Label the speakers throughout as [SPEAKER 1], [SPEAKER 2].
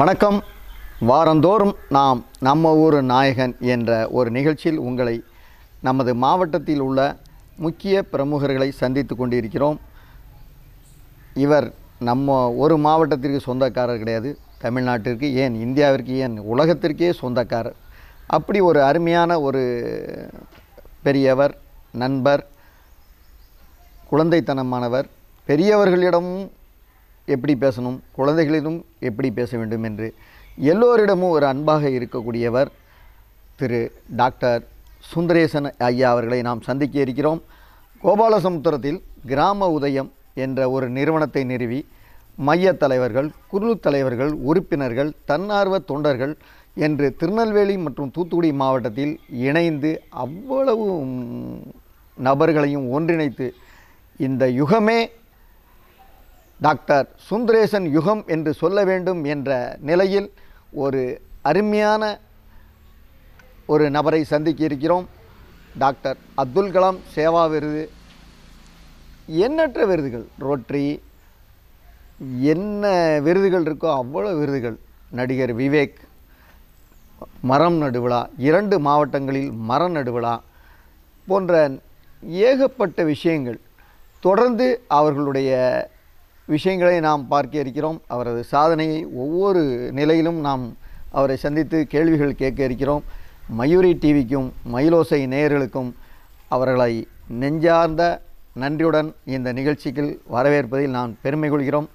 [SPEAKER 1] வணக்கம் வாரந்தோறும் நாம் நம்ம ஊர் நாயகன் என்ற ஒரு நிகழ்ச்சியில் உங்களை நமது மாவட்டத்தில் உள்ள முக்கிய பிரமுகர்களை சந்தித்து கொண்டிருக்கிறோம் இவர் நம்ம ஒரு மாவட்டத்திற்கு சொந்தக்காரர் கிடையாது தமிழ்நாட்டிற்கு ஏன் இந்தியாவிற்கு ஏன் உலகத்திற்கே சொந்தக்காரர் அப்படி ஒரு அருமையான ஒரு பெரியவர் நண்பர் குழந்தைத்தனமானவர் பெரியவர்களிடமும் எப்படி பேசணும் குழந்தைகளிடம் எப்படி பேச வேண்டும் என்று எல்லோரிடமும் ஒரு அன்பாக இருக்கக்கூடியவர் திரு டாக்டர் சுந்தரேசன் ஐயா அவர்களை நாம் சந்திக்க இருக்கிறோம் கோபாலசமுத்திரத்தில் கிராம உதயம் என்ற ஒரு நிறுவனத்தை நிறுவி மைய தலைவர்கள் குழு தலைவர்கள் உறுப்பினர்கள் தன்னார்வ தொண்டர்கள் என்று திருநெல்வேலி மற்றும் தூத்துக்குடி மாவட்டத்தில் இணைந்து அவ்வளவு நபர்களையும் ஒன்றிணைத்து இந்த யுகமே டாக்டர் சுந்தரேசன் யுகம் என்று சொல்ல வேண்டும் என்ற நிலையில் ஒரு அருமையான ஒரு நபரை சந்திக்க இருக்கிறோம் டாக்டர் அப்துல் கலாம் சேவா விருது எண்ணற்ற விருதுகள் ரோட்ரி என்ன விருதுகள் இருக்கோ அவ்வளோ விருதுகள் நடிகர் விவேக் மரம் நடுவிழா இரண்டு மாவட்டங்களில் மர நடுவிழா போன்ற ஏகப்பட்ட விஷயங்கள் தொடர்ந்து அவர்களுடைய விஷயங்களை நாம் பார்க்க இருக்கிறோம் அவரது சாதனையை ஒவ்வொரு நிலையிலும் நாம் அவரை சந்தித்து கேள்விகள் கேட்க இருக்கிறோம் மயூரி டிவிக்கும் மயிலோசை நேயர்களுக்கும் அவர்களை நெஞ்சார்ந்த நன்றியுடன் இந்த நிகழ்ச்சிக்கு வரவேற்பதில் நான் பெருமை கொள்கிறோம்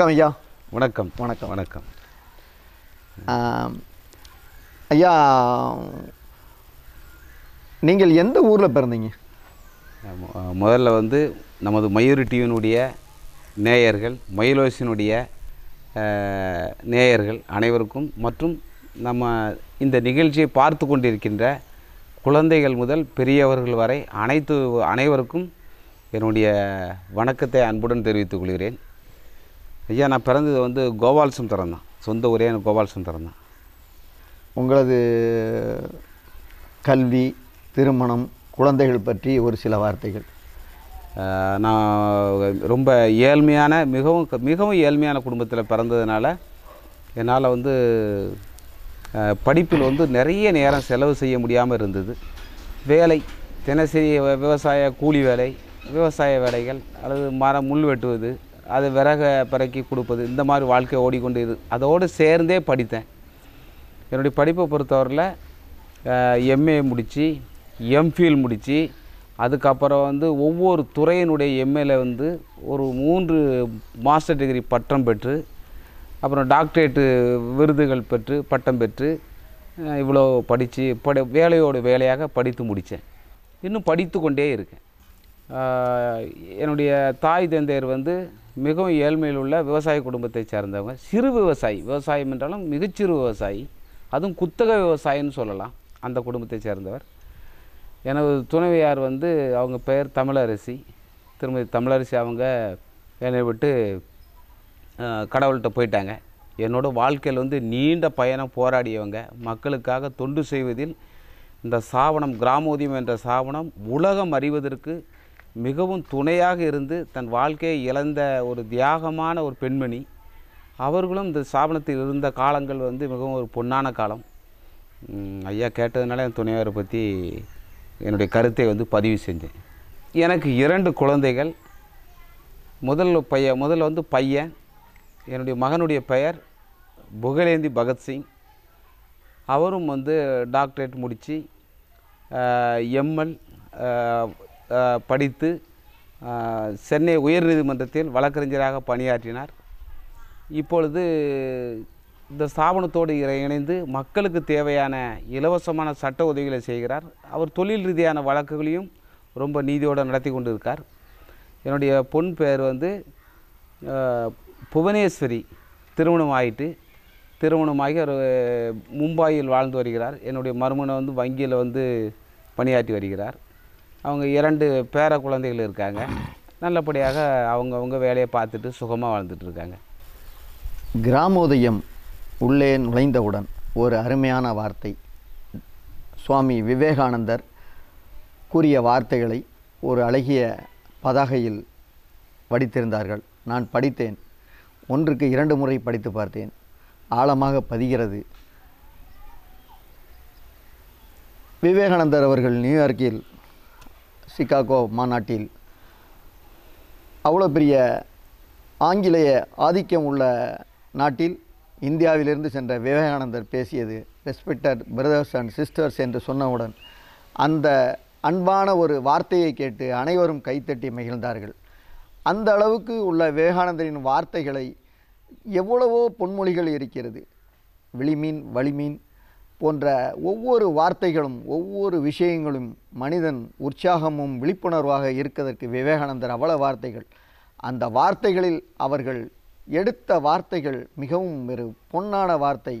[SPEAKER 1] வணக்கம் ஐயா வணக்கம் வணக்கம் வணக்கம் ஐயா நீங்கள் எந்த ஊரில் பிறந்தீங்க
[SPEAKER 2] முதல்ல வந்து நமது மயூரி டிவினுடைய நேயர்கள் மயிலோசினுடைய நேயர்கள் அனைவருக்கும் மற்றும் நம்ம இந்த நிகழ்ச்சியை பார்த்து கொண்டிருக்கின்ற குழந்தைகள் முதல் பெரியவர்கள் வரை அனைத்து அனைவருக்கும் என்னுடைய வணக்கத்தை அன்புடன் தெரிவித்துக் கொள்கிறேன் ஐயா நான் பிறந்தது வந்து கோபால் சுந்தரம் தான் சொந்த ஊரே எனக்கு கோபால் சுந்தரம் தான்
[SPEAKER 1] உங்களது கல்வி திருமணம் குழந்தைகள் பற்றி ஒரு சில வார்த்தைகள்
[SPEAKER 2] நான் ரொம்ப ஏழ்மையான மிகவும் மிகவும் ஏழ்மையான குடும்பத்தில் பிறந்ததுனால என்னால் வந்து படிப்பில் வந்து நிறைய நேரம் செலவு செய்ய முடியாமல் இருந்தது வேலை தினசரி விவசாய கூலி வேலை விவசாய வேலைகள் அல்லது மரம் முள் வெட்டுவது அது விறக பிறக்கி கொடுப்பது இந்த மாதிரி வாழ்க்கை ஓடிக்கொண்டு இது அதோடு சேர்ந்தே படித்தேன் என்னுடைய படிப்பை பொறுத்தவரையில் எம்ஏ முடித்து எம்ஃபில் முடித்து அதுக்கப்புறம் வந்து ஒவ்வொரு துறையினுடைய எம்ஏல வந்து ஒரு மூன்று மாஸ்டர் டிகிரி பட்டம் பெற்று அப்புறம் டாக்டரேட்டு விருதுகள் பெற்று பட்டம் பெற்று இவ்வளோ படித்து படி வேலையோட வேலையாக படித்து முடித்தேன் இன்னும் படித்து கொண்டே இருக்கேன் என்னுடைய தாய் தந்தையர் வந்து மிகவும் ஏழ்மையில் உள்ள விவசாய குடும்பத்தை சேர்ந்தவங்க சிறு விவசாயி விவசாயம் என்றாலும் மிகச்சிறு விவசாயி அதுவும் குத்தக விவசாயின்னு சொல்லலாம் அந்த குடும்பத்தை சேர்ந்தவர் எனது துணைவியார் வந்து அவங்க பெயர் தமிழரசி திருமதி தமிழரசி அவங்க என்னை விட்டு கடவுள்கிட்ட போயிட்டாங்க என்னோடய வாழ்க்கையில் வந்து நீண்ட பயணம் போராடியவங்க மக்களுக்காக தொண்டு செய்வதில் இந்த சாவணம் கிராமோதியம் என்ற சாவணம் உலகம் அறிவதற்கு மிகவும் துணையாக இருந்து தன் வாழ்க்கையை இழந்த ஒரு தியாகமான ஒரு பெண்மணி அவர்களும் இந்த ஸ்தாபனத்தில் இருந்த காலங்கள் வந்து மிகவும் ஒரு பொன்னான காலம் ஐயா கேட்டதுனால என் துணையாரை பற்றி என்னுடைய கருத்தை வந்து பதிவு செஞ்சேன் எனக்கு இரண்டு குழந்தைகள் முதல் பையன் முதல்ல வந்து பையன் என்னுடைய மகனுடைய பெயர் புகழேந்தி பகத்சிங் அவரும் வந்து டாக்டரேட் முடித்து எம்எல் படித்து சென்னை உயர்நீதிமன்றத்தில் வழக்கறிஞராக பணியாற்றினார் இப்பொழுது இந்த ஸ்தாபனத்தோடு இணைந்து மக்களுக்கு தேவையான இலவசமான சட்ட உதவிகளை செய்கிறார் அவர் தொழில் ரீதியான வழக்குகளையும் ரொம்ப நீதியோடு நடத்தி கொண்டு இருக்கார் என்னுடைய பொன் பெயர் வந்து புவனேஸ்வரி திருமணம் ஆகிட்டு திருமணமாகி அவர் மும்பாயில் வாழ்ந்து வருகிறார் என்னுடைய மருமனை வந்து வங்கியில் வந்து பணியாற்றி வருகிறார் அவங்க இரண்டு பேர குழந்தைகள் இருக்காங்க நல்லபடியாக அவங்கவுங்க வேலையை பார்த்துட்டு சுகமாக வாழ்ந்துட்டுருக்காங்க
[SPEAKER 1] கிராமோதயம் உள்ளே நுழைந்தவுடன் ஒரு அருமையான வார்த்தை சுவாமி விவேகானந்தர் கூறிய வார்த்தைகளை ஒரு அழகிய பதாகையில் படித்திருந்தார்கள் நான் படித்தேன் ஒன்றுக்கு இரண்டு முறை படித்து பார்த்தேன் ஆழமாக பதிகிறது விவேகானந்தர் அவர்கள் நியூயார்க்கில் சிகாகோ மாநாட்டில் அவ்வளோ பெரிய ஆங்கிலேய ஆதிக்கம் உள்ள நாட்டில் இந்தியாவிலிருந்து சென்ற விவேகானந்தர் பேசியது ரெஸ்பெக்டட் பிரதர்ஸ் அண்ட் சிஸ்டர்ஸ் என்று சொன்னவுடன் அந்த அன்பான ஒரு வார்த்தையை கேட்டு அனைவரும் கைத்தட்டி மகிழ்ந்தார்கள் அந்த அளவுக்கு உள்ள விவேகானந்தரின் வார்த்தைகளை எவ்வளவோ பொன்மொழிகள் இருக்கிறது விளிமீன் வலிமீன் போன்ற ஒவ்வொரு வார்த்தைகளும் ஒவ்வொரு விஷயங்களும் மனிதன் உற்சாகமும் விழிப்புணர்வாக இருக்கிறதற்கு விவேகானந்தர் அவ்வளவு வார்த்தைகள் அந்த வார்த்தைகளில் அவர்கள் எடுத்த வார்த்தைகள் மிகவும் ஒரு பொன்னான வார்த்தை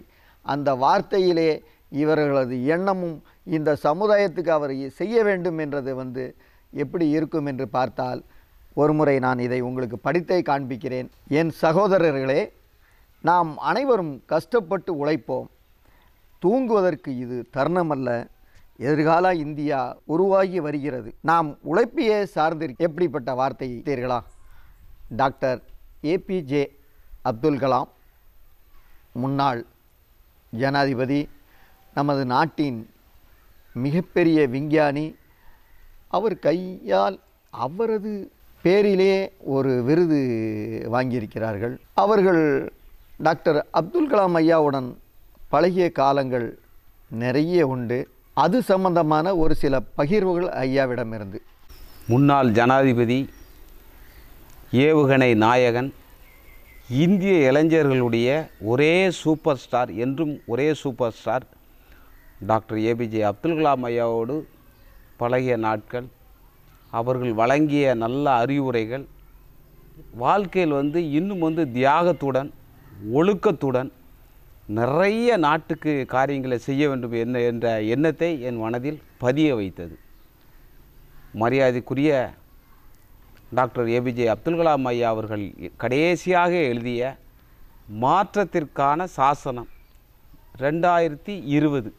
[SPEAKER 1] அந்த வார்த்தையிலே இவர்களது எண்ணமும் இந்த சமுதாயத்துக்கு அவர் செய்ய வேண்டும் என்றது வந்து எப்படி இருக்கும் என்று பார்த்தால் ஒருமுறை நான் இதை உங்களுக்கு படித்தே காண்பிக்கிறேன் என் சகோதரர்களே நாம் அனைவரும் கஷ்டப்பட்டு உழைப்போம் தூங்குவதற்கு இது தருணமல்ல எதிர்கால இந்தியா உருவாகி வருகிறது நாம் உழைப்பையே சார்ந்திருக்க எப்படிப்பட்ட வார்த்தையை தீர்களா டாக்டர் ஏபிஜே அப்துல் கலாம் முன்னாள் ஜனாதிபதி நமது நாட்டின் மிகப்பெரிய விஞ்ஞானி அவர் கையால் அவரது பேரிலே ஒரு விருது வாங்கியிருக்கிறார்கள் அவர்கள் டாக்டர் அப்துல் கலாம் ஐயாவுடன் பழகிய காலங்கள் நிறைய உண்டு அது சம்பந்தமான ஒரு சில பகிர்வுகள் ஐயாவிடமிருந்து
[SPEAKER 2] முன்னாள் ஜனாதிபதி ஏவுகணை நாயகன் இந்திய இளைஞர்களுடைய ஒரே சூப்பர் ஸ்டார் என்றும் ஒரே super star doctor APJ Abdul Kalam ஐயாவோடு பழகிய நாட்கள் அவர்கள் வழங்கிய நல்ல அறிவுரைகள் வாழ்க்கையில் வந்து இன்னும் வந்து தியாகத்துடன் ஒழுக்கத்துடன் நிறைய நாட்டுக்கு காரியங்களை செய்ய வேண்டும் என்ன என்ற எண்ணத்தை என் மனதில் பதிய வைத்தது மரியாதைக்குரிய டாக்டர் ஏபிஜே அப்துல் கலாம் ஐயா அவர்கள் கடைசியாக எழுதிய மாற்றத்திற்கான சாசனம் ரெண்டாயிரத்தி இருபது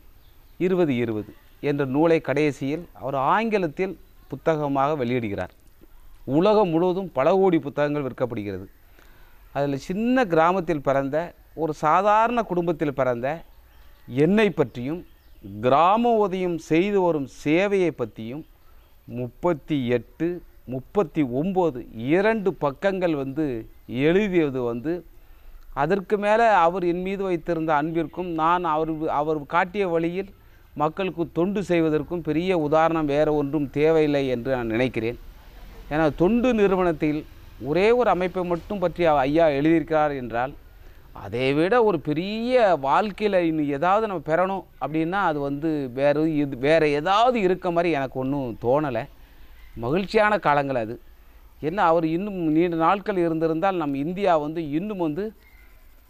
[SPEAKER 2] இருபது இருபது என்ற நூலை கடைசியில் அவர் ஆங்கிலத்தில் புத்தகமாக வெளியிடுகிறார் உலகம் முழுவதும் பல கோடி புத்தகங்கள் விற்கப்படுகிறது அதில் சின்ன கிராமத்தில் பிறந்த ஒரு சாதாரண குடும்பத்தில் பிறந்த என்னை பற்றியும் கிராம உதயம் செய்து வரும் சேவையை பற்றியும் முப்பத்தி எட்டு முப்பத்தி ஒம்பது இரண்டு பக்கங்கள் வந்து எழுதியது வந்து அதற்கு மேலே அவர் என் மீது வைத்திருந்த அன்பிற்கும் நான் அவர் அவர் காட்டிய வழியில் மக்களுக்கு தொண்டு செய்வதற்கும் பெரிய உதாரணம் வேறு ஒன்றும் தேவையில்லை என்று நான் நினைக்கிறேன் ஏன்னா தொண்டு நிறுவனத்தில் ஒரே ஒரு அமைப்பை மட்டும் பற்றி ஐயா எழுதியிருக்கிறார் என்றால் அதை விட ஒரு பெரிய வாழ்க்கையில் இன்னும் ஏதாவது நம்ம பெறணும் அப்படின்னா அது வந்து வேறு இது வேறு ஏதாவது இருக்க மாதிரி எனக்கு ஒன்றும் தோணலை மகிழ்ச்சியான காலங்கள் அது என்ன அவர் இன்னும் நீண்ட நாட்கள் இருந்திருந்தால் நம் இந்தியா வந்து இன்னும் வந்து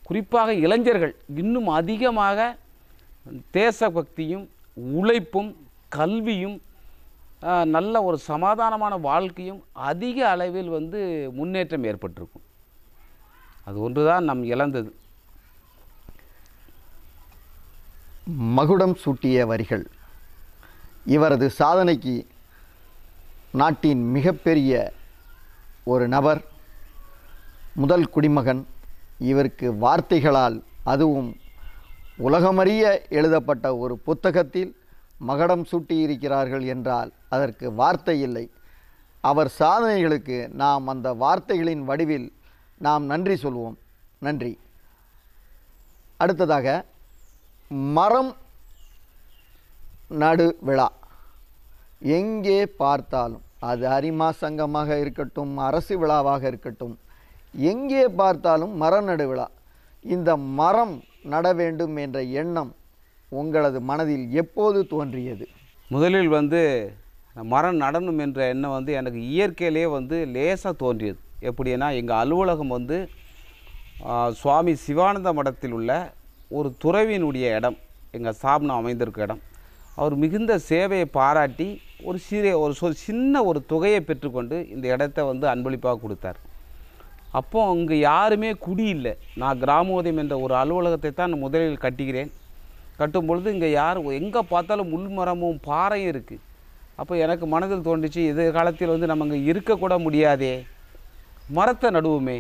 [SPEAKER 2] குறிப்பாக இளைஞர்கள் இன்னும் அதிகமாக தேசபக்தியும் உழைப்பும் கல்வியும் நல்ல ஒரு சமாதானமான வாழ்க்கையும் அதிக அளவில் வந்து முன்னேற்றம் ஏற்பட்டிருக்கும் அது ஒன்று தான் நம் இழந்தது
[SPEAKER 1] மகுடம் சூட்டிய வரிகள் இவரது சாதனைக்கு நாட்டின் மிகப்பெரிய ஒரு நபர் முதல் குடிமகன் இவருக்கு வார்த்தைகளால் அதுவும் உலகமறிய எழுதப்பட்ட ஒரு புத்தகத்தில் மகடம் சூட்டியிருக்கிறார்கள் என்றால் அதற்கு வார்த்தை இல்லை அவர் சாதனைகளுக்கு நாம் அந்த வார்த்தைகளின் வடிவில் நாம் நன்றி சொல்வோம் நன்றி அடுத்ததாக மரம் நடு விழா எங்கே பார்த்தாலும் அது அரிமா சங்கமாக இருக்கட்டும் அரசு விழாவாக இருக்கட்டும் எங்கே பார்த்தாலும் மரம் நடு விழா இந்த மரம் நட வேண்டும் என்ற எண்ணம் உங்களது மனதில் எப்போது தோன்றியது
[SPEAKER 2] முதலில் வந்து மரம் நடணும் என்ற எண்ணம் வந்து எனக்கு இயற்கையிலே வந்து லேசாக தோன்றியது எப்படின்னா எங்கள் அலுவலகம் வந்து சுவாமி சிவானந்த மடத்தில் உள்ள ஒரு துறவியினுடைய இடம் எங்கள் சாப்னா அமைந்திருக்க இடம் அவர் மிகுந்த சேவையை பாராட்டி ஒரு சிறிய ஒரு சொ சின்ன ஒரு தொகையை பெற்றுக்கொண்டு இந்த இடத்த வந்து அன்பளிப்பாக கொடுத்தார் அப்போ அங்கே யாருமே குடி இல்லை நான் கிராமோதயம் என்ற ஒரு அலுவலகத்தை தான் முதலில் கட்டுகிறேன் கட்டும் பொழுது இங்கே யார் எங்கே பார்த்தாலும் முள்மரமும் பாறையும் இருக்குது அப்போ எனக்கு மனதில் தோன்றுச்சு எதிர்காலத்தில் வந்து நம்ம இங்கே இருக்கக்கூட முடியாதே மரத்தை நடுவுமே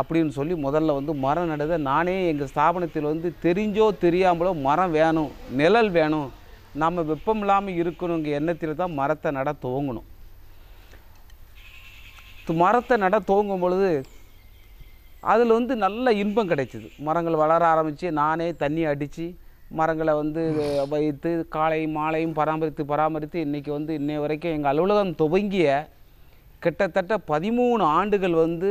[SPEAKER 2] அப்படின்னு சொல்லி முதல்ல வந்து மரம் நடுத நானே எங்கள் ஸ்தாபனத்தில் வந்து தெரிஞ்சோ தெரியாமலோ மரம் வேணும் நிழல் வேணும் நம்ம வெப்பம் இல்லாமல் இருக்கணுங்கிற எண்ணத்தில் தான் மரத்தை நட துவங்கணும் மரத்தை நட துவங்கும் பொழுது அதில் வந்து நல்ல இன்பம் கிடைச்சிது மரங்கள் வளர ஆரம்பித்து நானே தண்ணி அடித்து மரங்களை வந்து வைத்து காலையும் மாலையும் பராமரித்து பராமரித்து இன்றைக்கி வந்து இன்னை வரைக்கும் எங்கள் அலுவலகம் துவங்கிய கிட்டத்தட்ட பதிமூணு ஆண்டுகள் வந்து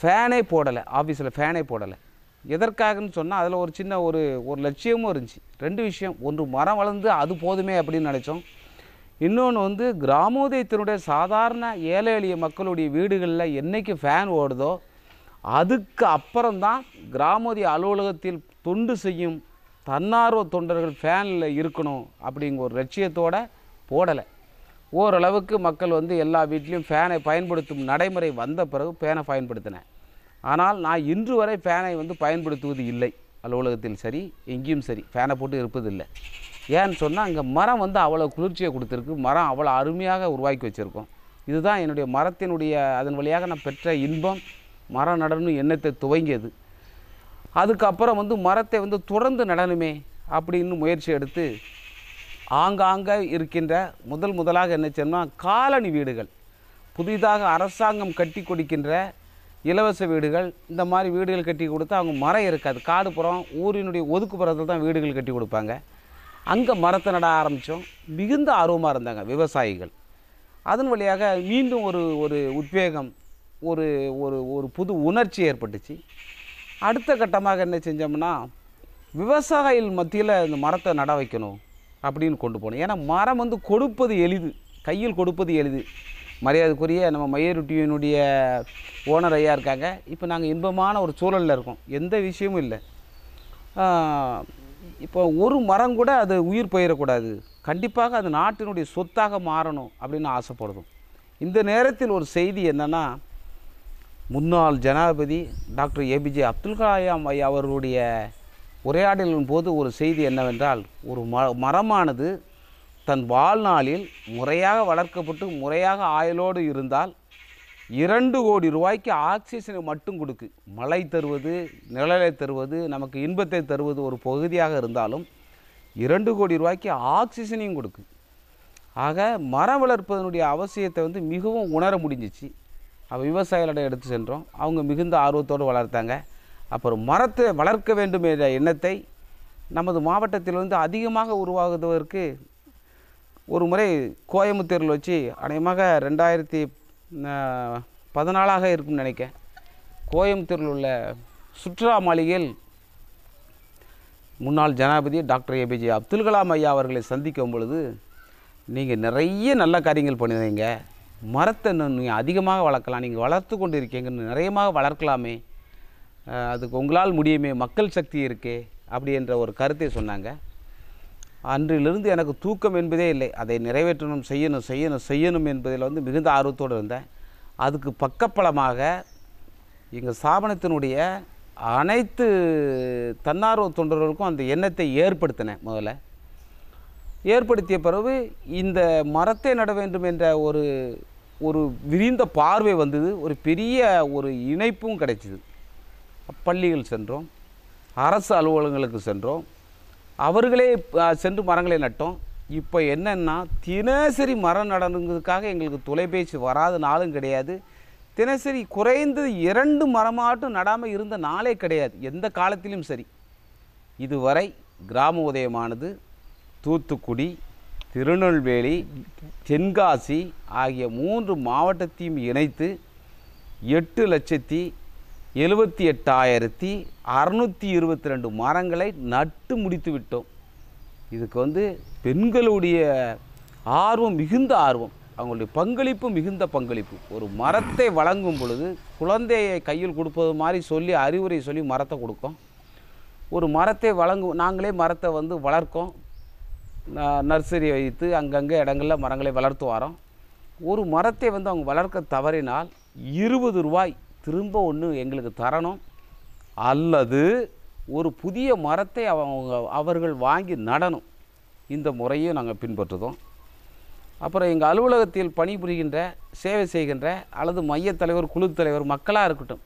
[SPEAKER 2] ஃபேனே போடலை ஆஃபீஸில் ஃபேனே போடலை எதற்காகன்னு சொன்னால் அதில் ஒரு சின்ன ஒரு ஒரு லட்சியமும் இருந்துச்சு ரெண்டு விஷயம் ஒன்று மரம் வளர்ந்து அது போதுமே அப்படின்னு நினச்சோம் இன்னொன்று வந்து கிராமோதயத்தினுடைய சாதாரண ஏழை எளிய மக்களுடைய வீடுகளில் என்றைக்கு ஃபேன் ஓடுதோ அதுக்கு அப்புறம்தான் கிராமோதய அலுவலகத்தில் தொண்டு செய்யும் தன்னார்வ தொண்டர்கள் ஃபேனில் இருக்கணும் அப்படிங்கிற ஒரு லட்சியத்தோடு போடலை ஓரளவுக்கு மக்கள் வந்து எல்லா வீட்லேயும் ஃபேனை பயன்படுத்தும் நடைமுறை வந்த பிறகு ஃபேனை பயன்படுத்தினேன் ஆனால் நான் இன்று வரை ஃபேனை வந்து பயன்படுத்துவது இல்லை அலுவலகத்தில் சரி எங்கேயும் சரி ஃபேனை போட்டு இருப்பதில்லை ஏன்னு சொன்னால் அங்கே மரம் வந்து அவ்வளோ குளிர்ச்சியை கொடுத்துருக்கு மரம் அவ்வளோ அருமையாக உருவாக்கி வச்சுருக்கோம் இதுதான் என்னுடைய மரத்தினுடைய அதன் வழியாக நான் பெற்ற இன்பம் மரம் நடனும் எண்ணத்தை துவங்கியது அதுக்கப்புறம் வந்து மரத்தை வந்து தொடர்ந்து நடனுமே அப்படின்னு முயற்சி எடுத்து ஆங்காங்க இருக்கின்ற முதல் முதலாக என்ன சொன்னால் காலனி வீடுகள் புதிதாக அரசாங்கம் கட்டி கொடுக்கின்ற இலவச வீடுகள் இந்த மாதிரி வீடுகள் கட்டி கொடுத்தா அவங்க மரம் இருக்காது காடுப்புறம் ஊரினுடைய ஒதுக்குப்புறத்தில் தான் வீடுகள் கட்டி கொடுப்பாங்க அங்கே மரத்தை நட ஆரம்பித்தோம் மிகுந்த ஆர்வமாக இருந்தாங்க விவசாயிகள் அதன் வழியாக மீண்டும் ஒரு ஒரு உத்வேகம் ஒரு ஒரு ஒரு புது உணர்ச்சி ஏற்பட்டுச்சு அடுத்த கட்டமாக என்ன செஞ்சோம்னா விவசாயிகள் மத்தியில் இந்த மரத்தை நட வைக்கணும் அப்படின்னு கொண்டு போகணும் ஏன்னா மரம் வந்து கொடுப்பது எளிது கையில் கொடுப்பது எளிது மரியாதைக்குரிய நம்ம மயூரிட்டியினுடைய ஓனர் ஐயா இருக்காங்க இப்போ நாங்கள் இன்பமான ஒரு சூழலில் இருக்கோம் எந்த விஷயமும் இல்லை இப்போ ஒரு மரம் கூட அது உயிர் பயிரக்கூடாது கண்டிப்பாக அது நாட்டினுடைய சொத்தாக மாறணும் அப்படின்னு ஆசைப்படுதும் இந்த நேரத்தில் ஒரு செய்தி என்னென்னா முன்னாள் ஜனாதிபதி டாக்டர் ஏபிஜே அப்துல் கலாம் ஐயா அவர்களுடைய உரையாடலின் போது ஒரு செய்தி என்னவென்றால் ஒரு ம மரமானது தன் வாழ்நாளில் முறையாக வளர்க்கப்பட்டு முறையாக ஆயுளோடு இருந்தால் இரண்டு கோடி ரூபாய்க்கு ஆக்சிஜனை மட்டும் கொடுக்கு மழை தருவது நிழலை தருவது நமக்கு இன்பத்தை தருவது ஒரு பகுதியாக இருந்தாலும் இரண்டு கோடி ரூபாய்க்கு ஆக்சிஜனையும் கொடுக்கு ஆக மரம் வளர்ப்பதனுடைய அவசியத்தை வந்து மிகவும் உணர முடிஞ்சிச்சு விவசாயிகளிடம் எடுத்து சென்றோம் அவங்க மிகுந்த ஆர்வத்தோடு வளர்த்தாங்க அப்புறம் மரத்தை வளர்க்க வேண்டும் என்ற எண்ணத்தை நமது மாவட்டத்திலிருந்து அதிகமாக உருவாகுவதற்கு ஒரு முறை கோயம்புத்தூரில் வச்சு அநேகமாக ரெண்டாயிரத்தி பதினாலாக இருக்கும்னு நினைக்க கோயம்புத்தூரில் உள்ள சுற்றுலா மாளிகையில் முன்னாள் ஜனாதிபதி டாக்டர் ஏபிஜே அப்துல் கலாம் ஐயா அவர்களை சந்திக்கும் பொழுது நீங்கள் நிறைய நல்ல காரியங்கள் பண்ணுவீங்க மரத்தை நீங்கள் அதிகமாக வளர்க்கலாம் நீங்கள் வளர்த்து கொண்டு இருக்கீங்கன்னு நிறையமாக வளர்க்கலாமே அதுக்கு உங்களால் முடியுமே மக்கள் சக்தி இருக்கே அப்படி என்ற ஒரு கருத்தை சொன்னாங்க அன்றிலிருந்து எனக்கு தூக்கம் என்பதே இல்லை அதை நிறைவேற்றணும் செய்யணும் செய்யணும் செய்யணும் என்பதில் வந்து மிகுந்த ஆர்வத்தோடு இருந்தேன் அதுக்கு பக்கப்பலமாக எங்கள் ஸ்தாபனத்தினுடைய அனைத்து தன்னார்வ தொண்டர்களுக்கும் அந்த எண்ணத்தை ஏற்படுத்தினேன் முதல்ல ஏற்படுத்திய பிறகு இந்த மரத்தை நட வேண்டும் என்ற ஒரு ஒரு விரிந்த பார்வை வந்தது ஒரு பெரிய ஒரு இணைப்பும் கிடைச்சிது பள்ளிகள் சென்றோம் அரசு அலுவலகங்களுக்கு சென்றோம் அவர்களே சென்று மரங்களை நட்டோம் இப்போ என்னென்னா தினசரி மரம் நடனுங்கிறதுக்காக எங்களுக்கு தொலைபேசி வராத நாளும் கிடையாது தினசரி குறைந்தது இரண்டு மரமாட்டும் நடாமல் இருந்த நாளே கிடையாது எந்த காலத்திலும் சரி இதுவரை கிராம உதயமானது தூத்துக்குடி திருநெல்வேலி தென்காசி ஆகிய மூன்று மாவட்டத்தையும் இணைத்து எட்டு லட்சத்தி எழுபத்தி எட்டாயிரத்தி அறநூற்றி இருபத்தி ரெண்டு மரங்களை நட்டு முடித்து விட்டோம் இதுக்கு வந்து பெண்களுடைய ஆர்வம் மிகுந்த ஆர்வம் அவங்களுடைய பங்களிப்பு மிகுந்த பங்களிப்பு ஒரு மரத்தை வழங்கும் பொழுது குழந்தையை கையில் கொடுப்பது மாதிரி சொல்லி அறிவுரை சொல்லி மரத்தை கொடுக்கும் ஒரு மரத்தை வழங்கும் நாங்களே மரத்தை வந்து வளர்க்கோம் நர்சரி வைத்து அங்கங்கே இடங்களில் மரங்களை வளர்த்து வரோம் ஒரு மரத்தை வந்து அவங்க வளர்க்க தவறினால் இருபது ரூபாய் திரும்ப ஒன்று எங்களுக்கு தரணும் அல்லது ஒரு புதிய மரத்தை அவங்க அவர்கள் வாங்கி நடணும் இந்த முறையும் நாங்கள் பின்பற்றுதோம் அப்புறம் எங்கள் அலுவலகத்தில் பணிபுரிகின்ற சேவை செய்கின்ற அல்லது மையத் தலைவர் குழு தலைவர் மக்களாக இருக்கட்டும்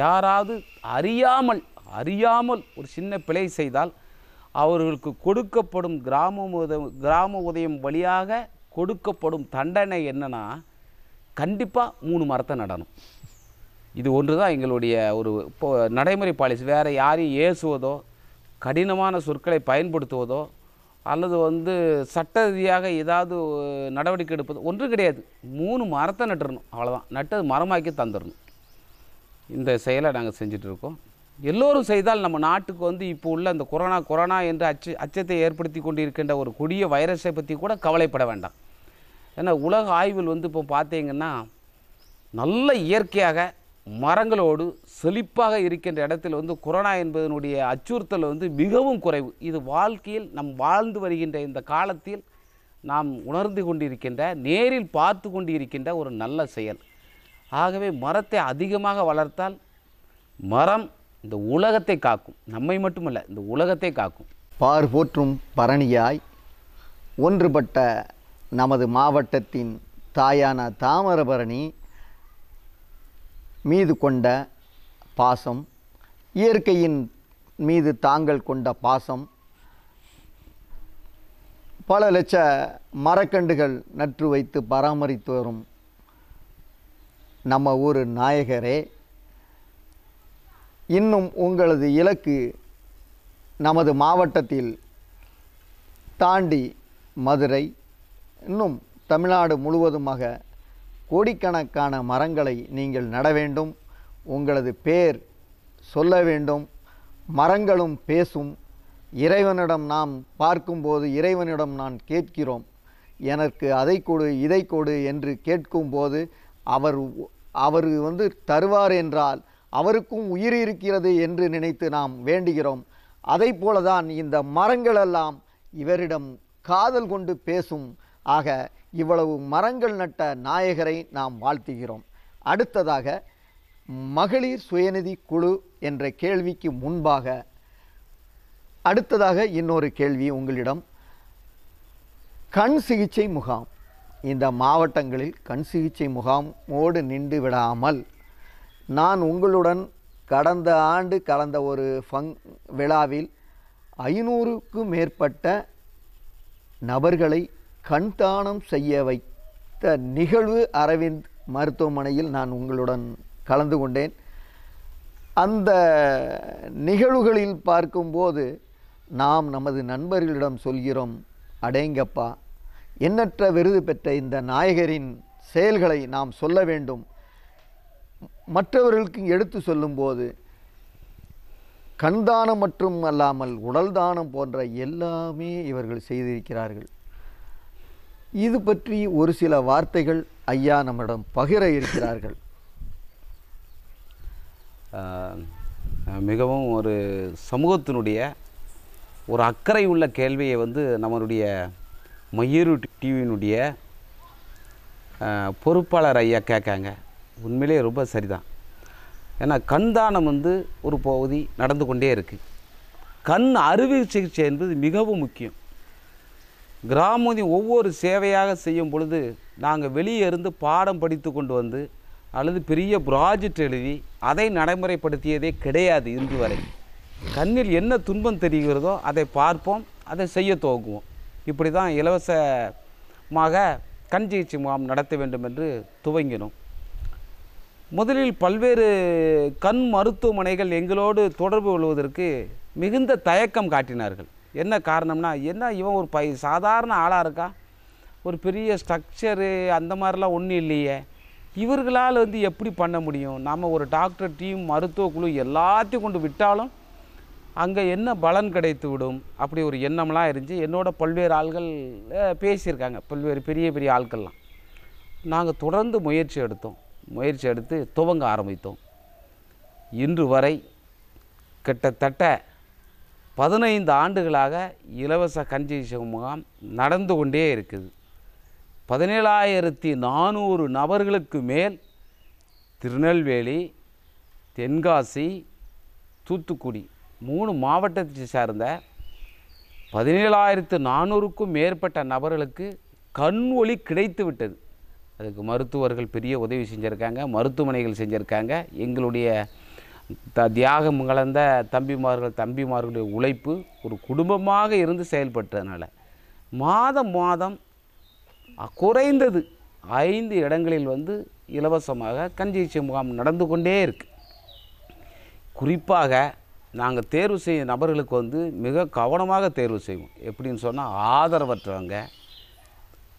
[SPEAKER 2] யாராவது அறியாமல் அறியாமல் ஒரு சின்ன பிழை செய்தால் அவர்களுக்கு கொடுக்கப்படும் கிராம உத கிராம உதயம் வழியாக கொடுக்கப்படும் தண்டனை என்னென்னா கண்டிப்பாக மூணு மரத்தை நடணும் இது ஒன்று தான் எங்களுடைய ஒரு நடைமுறை பாலிசி வேறு யாரையும் ஏசுவதோ கடினமான சொற்களை பயன்படுத்துவதோ அல்லது வந்து சட்ட ரீதியாக ஏதாவது நடவடிக்கை எடுப்பது ஒன்று கிடையாது மூணு மரத்தை நட்டுறணும் அவ்வளோதான் நட்டு அது மரமாக்கி தந்துடணும் இந்த செயலை நாங்கள் செஞ்சிட்ருக்கோம் எல்லோரும் செய்தால் நம்ம நாட்டுக்கு வந்து இப்போ உள்ள அந்த கொரோனா கொரோனா என்று அச்ச அச்சத்தை ஏற்படுத்தி கொண்டிருக்கின்ற ஒரு கொடிய வைரஸை பற்றி கூட கவலைப்பட வேண்டாம் ஏன்னா உலக ஆய்வில் வந்து இப்போ பார்த்தீங்கன்னா நல்ல இயற்கையாக மரங்களோடு செழிப்பாக இருக்கின்ற இடத்தில் வந்து கொரோனா என்பதனுடைய அச்சுறுத்தல் வந்து மிகவும் குறைவு இது வாழ்க்கையில் நம் வாழ்ந்து வருகின்ற இந்த காலத்தில் நாம் உணர்ந்து கொண்டிருக்கின்ற நேரில் பார்த்து கொண்டிருக்கின்ற ஒரு நல்ல செயல் ஆகவே மரத்தை அதிகமாக வளர்த்தால் மரம் இந்த உலகத்தை காக்கும் நம்மை மட்டுமல்ல இந்த உலகத்தை காக்கும்
[SPEAKER 1] பார் போற்றும் பரணியாய் ஒன்றுபட்ட நமது மாவட்டத்தின் தாயான தாமரபரணி மீது கொண்ட பாசம் இயற்கையின் மீது தாங்கள் கொண்ட பாசம் பல லட்ச மரக்கண்டுகள் நற்று வைத்து பராமரித்து வரும் நம்ம ஊர் நாயகரே இன்னும் உங்களது இலக்கு நமது மாவட்டத்தில் தாண்டி மதுரை இன்னும் தமிழ்நாடு முழுவதுமாக கோடிக்கணக்கான மரங்களை நீங்கள் நட வேண்டும் உங்களது பேர் சொல்ல வேண்டும் மரங்களும் பேசும் இறைவனிடம் நாம் பார்க்கும்போது இறைவனிடம் நான் கேட்கிறோம் எனக்கு அதை கொடு இதை கொடு என்று கேட்கும்போது அவர் அவர் வந்து தருவார் என்றால் அவருக்கும் உயிர் இருக்கிறது என்று நினைத்து நாம் வேண்டுகிறோம் அதை போலதான் இந்த மரங்களெல்லாம் இவரிடம் காதல் கொண்டு பேசும் ஆக இவ்வளவு மரங்கள் நட்ட நாயகரை நாம் வாழ்த்துகிறோம் அடுத்ததாக மகளிர் சுயநிதி குழு என்ற கேள்விக்கு முன்பாக அடுத்ததாக இன்னொரு கேள்வி உங்களிடம் கண் சிகிச்சை முகாம் இந்த மாவட்டங்களில் கண் சிகிச்சை முகாமோடு நின்று விடாமல் நான் உங்களுடன் கடந்த ஆண்டு கலந்த ஒரு ஃபங் விழாவில் ஐநூறுக்கும் மேற்பட்ட நபர்களை கண்தானம் செய்ய வைத்த நிகழ்வு அரவிந்த் மருத்துவமனையில் நான் உங்களுடன் கலந்து கொண்டேன் அந்த நிகழ்வுகளில் பார்க்கும்போது நாம் நமது நண்பர்களிடம் சொல்கிறோம் அடேங்கப்பா எண்ணற்ற விருது பெற்ற இந்த நாயகரின் செயல்களை நாம் சொல்ல வேண்டும் மற்றவர்களுக்கு எடுத்து சொல்லும்போது கண்தானம் மற்றும் அல்லாமல் உடல் தானம் போன்ற எல்லாமே இவர்கள் செய்திருக்கிறார்கள் இது பற்றி ஒரு சில வார்த்தைகள் ஐயா நம்மிடம் பகிர இருக்கிறார்கள்
[SPEAKER 2] மிகவும் ஒரு சமூகத்தினுடைய ஒரு அக்கறை உள்ள கேள்வியை வந்து நம்மளுடைய மயூரு டிவியினுடைய பொறுப்பாளர் ஐயா கேட்காங்க உண்மையிலே ரொம்ப சரிதான் ஏன்னா கண் தானம் வந்து ஒரு பகுதி நடந்து கொண்டே இருக்குது கண் அறுவை சிகிச்சை என்பது மிகவும் முக்கியம் கிராமதி ஒவ்வொரு சேவையாக செய்யும் பொழுது நாங்கள் வெளியே இருந்து பாடம் படித்து கொண்டு வந்து அல்லது பெரிய ப்ராஜெக்ட் எழுதி அதை நடைமுறைப்படுத்தியதே கிடையாது இன்று வரை கண்ணில் என்ன துன்பம் தெரிகிறதோ அதை பார்ப்போம் அதை செய்ய துவங்குவோம் இப்படி தான் இலவசமாக கண் சிகிச்சை முகாம் நடத்த வேண்டும் என்று துவங்கினோம் முதலில் பல்வேறு கண் மருத்துவமனைகள் எங்களோடு தொடர்பு கொள்வதற்கு மிகுந்த தயக்கம் காட்டினார்கள் என்ன காரணம்னா என்ன இவன் ஒரு பை சாதாரண ஆளாக இருக்கா ஒரு பெரிய ஸ்ட்ரக்சரு அந்த மாதிரிலாம் ஒன்றும் இல்லையே இவர்களால் வந்து எப்படி பண்ண முடியும் நம்ம ஒரு டாக்டர் டீம் மருத்துவ குழு எல்லாத்தையும் கொண்டு விட்டாலும் அங்கே என்ன பலன் கிடைத்து விடும் அப்படி ஒரு எண்ணம்லாம் இருந்துச்சு என்னோட பல்வேறு ஆள்கள் பேசியிருக்காங்க பல்வேறு பெரிய பெரிய ஆட்கள்லாம் நாங்கள் தொடர்ந்து முயற்சி எடுத்தோம் முயற்சி எடுத்து துவங்க ஆரம்பித்தோம் இன்று வரை கிட்டத்தட்ட பதினைந்து ஆண்டுகளாக இலவச கண் முகாம் நடந்து கொண்டே இருக்குது பதினேழாயிரத்தி நானூறு நபர்களுக்கு மேல் திருநெல்வேலி தென்காசி தூத்துக்குடி மூணு மாவட்டத்தை சார்ந்த பதினேழாயிரத்து நானூறுக்கும் மேற்பட்ட நபர்களுக்கு கண் ஒளி கிடைத்து விட்டது அதுக்கு மருத்துவர்கள் பெரிய உதவி செஞ்சுருக்காங்க மருத்துவமனைகள் செஞ்சுருக்காங்க எங்களுடைய த தியாகம் கலந்த தம்பிமார்கள் தம்பிமார்களுடைய உழைப்பு ஒரு குடும்பமாக இருந்து செயல்பட்டதுனால மாதம் மாதம் குறைந்தது ஐந்து இடங்களில் வந்து இலவசமாக கஞ்சிகிச்சை முகாம் நடந்து கொண்டே இருக்குது குறிப்பாக நாங்கள் தேர்வு செய்ய நபர்களுக்கு வந்து மிக கவனமாக தேர்வு செய்வோம் எப்படின்னு சொன்னால் ஆதரவற்றவங்க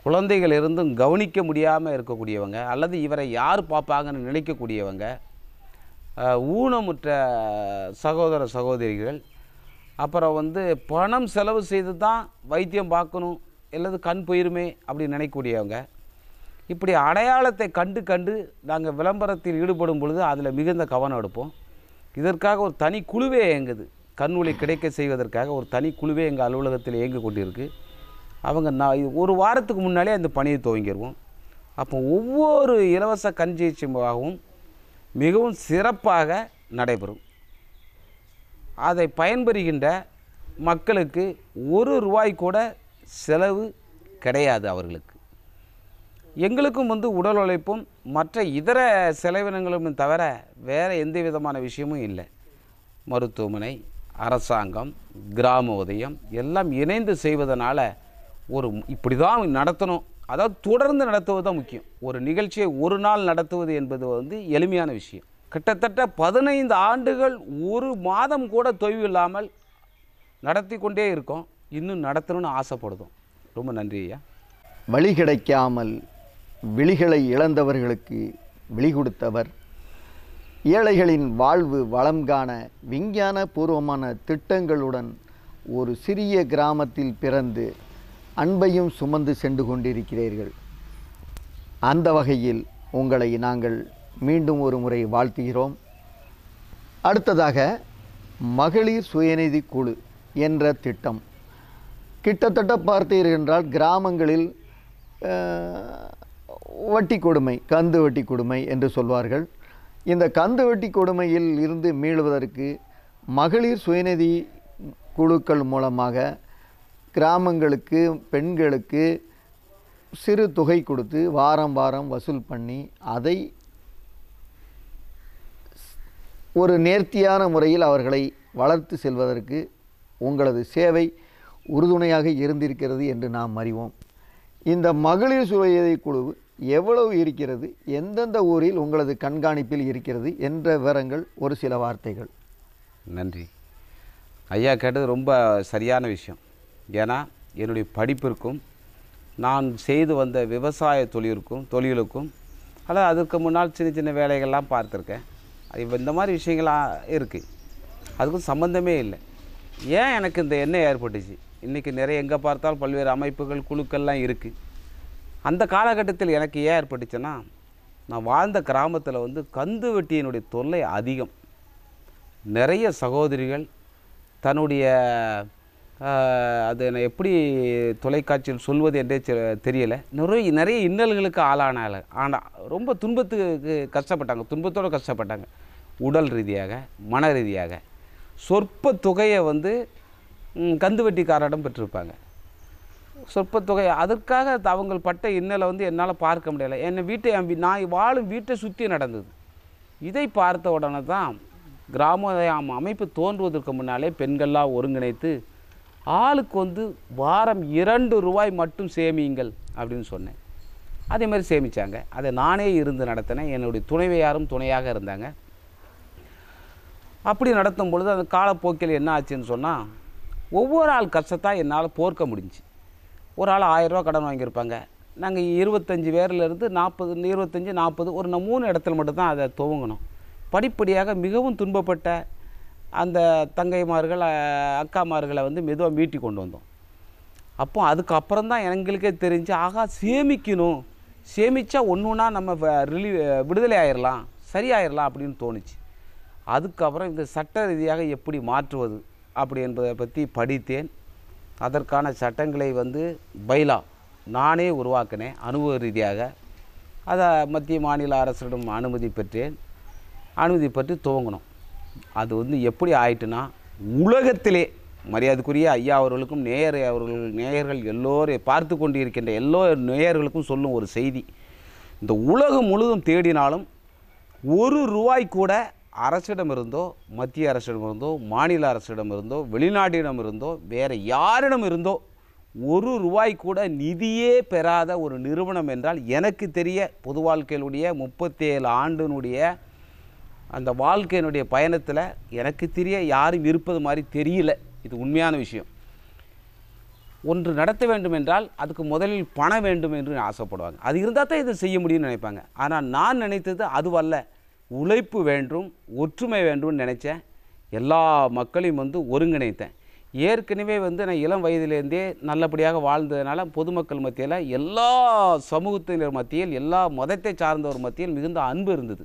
[SPEAKER 2] குழந்தைகள் இருந்தும் கவனிக்க முடியாமல் இருக்கக்கூடியவங்க அல்லது இவரை யார் பார்ப்பாங்கன்னு நினைக்கக்கூடியவங்க ஊனமுற்ற சகோதர சகோதரிகள் அப்புறம் வந்து பணம் செலவு செய்து தான் வைத்தியம் பார்க்கணும் இல்லது கண் போயிருமே அப்படின்னு நினைக்கக்கூடியவங்க இப்படி அடையாளத்தை கண்டு கண்டு நாங்கள் விளம்பரத்தில் ஈடுபடும் பொழுது அதில் மிகுந்த கவனம் எடுப்போம் இதற்காக ஒரு தனி குழுவே இயங்குது கண் ஒளி கிடைக்க செய்வதற்காக ஒரு தனி குழுவே எங்கள் அலுவலகத்தில் இயங்கி கொண்டிருக்கு அவங்க நான் ஒரு வாரத்துக்கு முன்னாலே அந்த பணியை துவங்கிடுவோம் அப்போ ஒவ்வொரு இலவச கண் சிகிச்சையாகவும் மிகவும் சிறப்பாக நடைபெறும் அதை பயன்பெறுகின்ற மக்களுக்கு ஒரு ரூபாய் கூட செலவு கிடையாது அவர்களுக்கு எங்களுக்கும் வந்து உடல் உழைப்பும் மற்ற இதர செலவினங்களும் தவிர வேறு எந்த விதமான விஷயமும் இல்லை மருத்துவமனை அரசாங்கம் கிராம உதயம் எல்லாம் இணைந்து செய்வதனால் ஒரு இப்படி தான் நடத்தணும் அதாவது தொடர்ந்து நடத்துவது தான் முக்கியம் ஒரு நிகழ்ச்சியை ஒரு நாள் நடத்துவது என்பது வந்து எளிமையான விஷயம் கிட்டத்தட்ட பதினைந்து ஆண்டுகள் ஒரு மாதம் கூட தொய்வு இல்லாமல் நடத்தி கொண்டே இருக்கோம் இன்னும் நடத்தணும்னு ஆசைப்படுதோம் ரொம்ப நன்றி ஐயா
[SPEAKER 1] வழி கிடைக்காமல் விழிகளை இழந்தவர்களுக்கு விழி கொடுத்தவர் ஏழைகளின் வாழ்வு வளம் காண விஞ்ஞான பூர்வமான திட்டங்களுடன் ஒரு சிறிய கிராமத்தில் பிறந்து அன்பையும் சுமந்து சென்று கொண்டிருக்கிறீர்கள் அந்த வகையில் உங்களை நாங்கள் மீண்டும் ஒரு முறை வாழ்த்துகிறோம் அடுத்ததாக மகளிர் சுயநிதி குழு என்ற திட்டம் கிட்டத்தட்ட பார்த்தீர்கள் என்றால் கிராமங்களில் வட்டி கொடுமை கந்து வட்டி கொடுமை என்று சொல்வார்கள் இந்த கந்து வட்டி கொடுமையில் இருந்து மீளுவதற்கு மகளிர் சுயநிதி குழுக்கள் மூலமாக கிராமங்களுக்கு பெண்களுக்கு சிறு தொகை கொடுத்து வாரம் வாரம் வசூல் பண்ணி அதை ஒரு நேர்த்தியான முறையில் அவர்களை வளர்த்து செல்வதற்கு உங்களது சேவை உறுதுணையாக இருந்திருக்கிறது என்று நாம் அறிவோம் இந்த மகளிர் சுய குழு எவ்வளவு இருக்கிறது எந்தெந்த ஊரில் உங்களது கண்காணிப்பில் இருக்கிறது என்ற விவரங்கள் ஒரு சில வார்த்தைகள்
[SPEAKER 2] நன்றி ஐயா கேட்டது ரொம்ப சரியான விஷயம் ஏன்னா என்னுடைய படிப்பிற்கும் நான் செய்து வந்த விவசாய தொழிலுக்கும் தொழிலுக்கும் அதாவது அதுக்கு முன்னால் சின்ன சின்ன வேலைகள்லாம் பார்த்துருக்கேன் இப்போ இந்த மாதிரி விஷயங்களாக இருக்குது அதுக்கும் சம்மந்தமே இல்லை ஏன் எனக்கு இந்த எண்ணம் ஏற்பட்டுச்சு இன்றைக்கி நிறைய எங்கே பார்த்தாலும் பல்வேறு அமைப்புகள் குழுக்கள்லாம் இருக்குது அந்த காலகட்டத்தில் எனக்கு ஏன் ஏற்பட்டுச்சுன்னா நான் வாழ்ந்த கிராமத்தில் வந்து கந்து வெட்டியினுடைய தொல்லை அதிகம் நிறைய சகோதரிகள் தன்னுடைய அது நான் எப்படி தொலைக்காட்சியில் சொல்வது என்றே தெரியலை நிறைய நிறைய இன்னல்களுக்கு ஆளானால ஆனால் ரொம்ப துன்பத்துக்கு கஷ்டப்பட்டாங்க துன்பத்தோடு கஷ்டப்பட்டாங்க உடல் ரீதியாக மன ரீதியாக சொற்ப தொகையை வந்து கந்துவட்டிக்காரிடம் பெற்றிருப்பாங்க சொற்ப தொகை அதற்காக அவங்கள் பட்ட இன்னலை வந்து என்னால் பார்க்க முடியலை என்னை வீட்டை நான் வாழும் வீட்டை சுற்றி நடந்தது இதை பார்த்த உடனே தான் கிராம அமைப்பு தோன்றுவதற்கு முன்னாலே பெண்கள்லாம் ஒருங்கிணைத்து ஆளுக்கு வந்து வாரம் இரண்டு ரூபாய் மட்டும் சேமியுங்கள் அப்படின்னு சொன்னேன் அதே மாதிரி சேமித்தாங்க அதை நானே இருந்து நடத்தினேன் என்னுடைய துணைவையாரும் துணையாக இருந்தாங்க அப்படி நடத்தும் பொழுது அந்த காலப்போக்கில் என்ன ஆச்சுன்னு சொன்னால் ஒவ்வொரு ஆள் கஷ்டத்தான் என்னால் போர்க்க முடிஞ்சு ஒரு ஆள் ஆயிரரூவா கடன் வாங்கியிருப்பாங்க நாங்கள் இருபத்தஞ்சி பேர்லேருந்து நாற்பது இருபத்தஞ்சி நாற்பது ஒரு மூணு இடத்துல மட்டும்தான் அதை துவங்கணும் படிப்படியாக மிகவும் துன்பப்பட்ட அந்த தங்கைமார்கள் அக்காமார்களை வந்து மெதுவாக மீட்டி கொண்டு வந்தோம் அப்போ அதுக்கப்புறம் தான் எங்களுக்கே தெரிஞ்சு ஆகா சேமிக்கணும் சேமித்தா ஒன்று ஒன்றா நம்ம ரிலி விடுதலை ஆயிடலாம் சரியாயிடலாம் அப்படின்னு தோணுச்சு அதுக்கப்புறம் இந்த சட்ட ரீதியாக எப்படி மாற்றுவது அப்படி என்பதை பற்றி படித்தேன் அதற்கான சட்டங்களை வந்து பைலா நானே உருவாக்கினேன் அனுபவ ரீதியாக அதை மத்திய மாநில அரசிடம் அனுமதி பெற்றேன் அனுமதி பெற்று துவங்கினோம் அது வந்து எப்படி ஆயிட்டுன்னா உலகத்திலே மரியாதைக்குரிய ஐயா அவர்களுக்கும் நேயர் அவர்கள் நேயர்கள் எல்லோரும் பார்த்து கொண்டு இருக்கின்ற எல்லோ நேயர்களுக்கும் சொல்லும் ஒரு செய்தி இந்த உலகம் முழுதும் தேடினாலும் ஒரு ரூபாய் கூட அரசிடமிருந்தோ மத்திய அரசிடமிருந்தோ மாநில அரசிடமிருந்தோ வெளிநாட்டிடமிருந்தோ வேறு யாரிடம் இருந்தோ ஒரு ரூபாய் கூட நிதியே பெறாத ஒரு நிறுவனம் என்றால் எனக்கு தெரிய பொது வாழ்க்கையினுடைய முப்பத்தேழு ஆண்டினுடைய அந்த வாழ்க்கையினுடைய பயணத்தில் எனக்கு தெரிய யாரும் இருப்பது மாதிரி தெரியல இது உண்மையான விஷயம் ஒன்று நடத்த வேண்டும் என்றால் அதுக்கு முதலில் பணம் வேண்டும் என்று ஆசைப்படுவாங்க அது இருந்தால் தான் இதை செய்ய முடியும்னு நினைப்பாங்க ஆனால் நான் நினைத்தது அதுவல்ல உழைப்பு வேண்டும் ஒற்றுமை வேண்டும்னு நினச்சேன் எல்லா மக்களையும் வந்து ஒருங்கிணைத்தேன் ஏற்கனவே வந்து நான் இளம் வயதிலேருந்தே நல்லபடியாக வாழ்ந்ததுனால பொதுமக்கள் மத்தியில் எல்லா சமூகத்தினர் மத்தியில் எல்லா மதத்தை சார்ந்தவர் மத்தியில் மிகுந்த அன்பு இருந்தது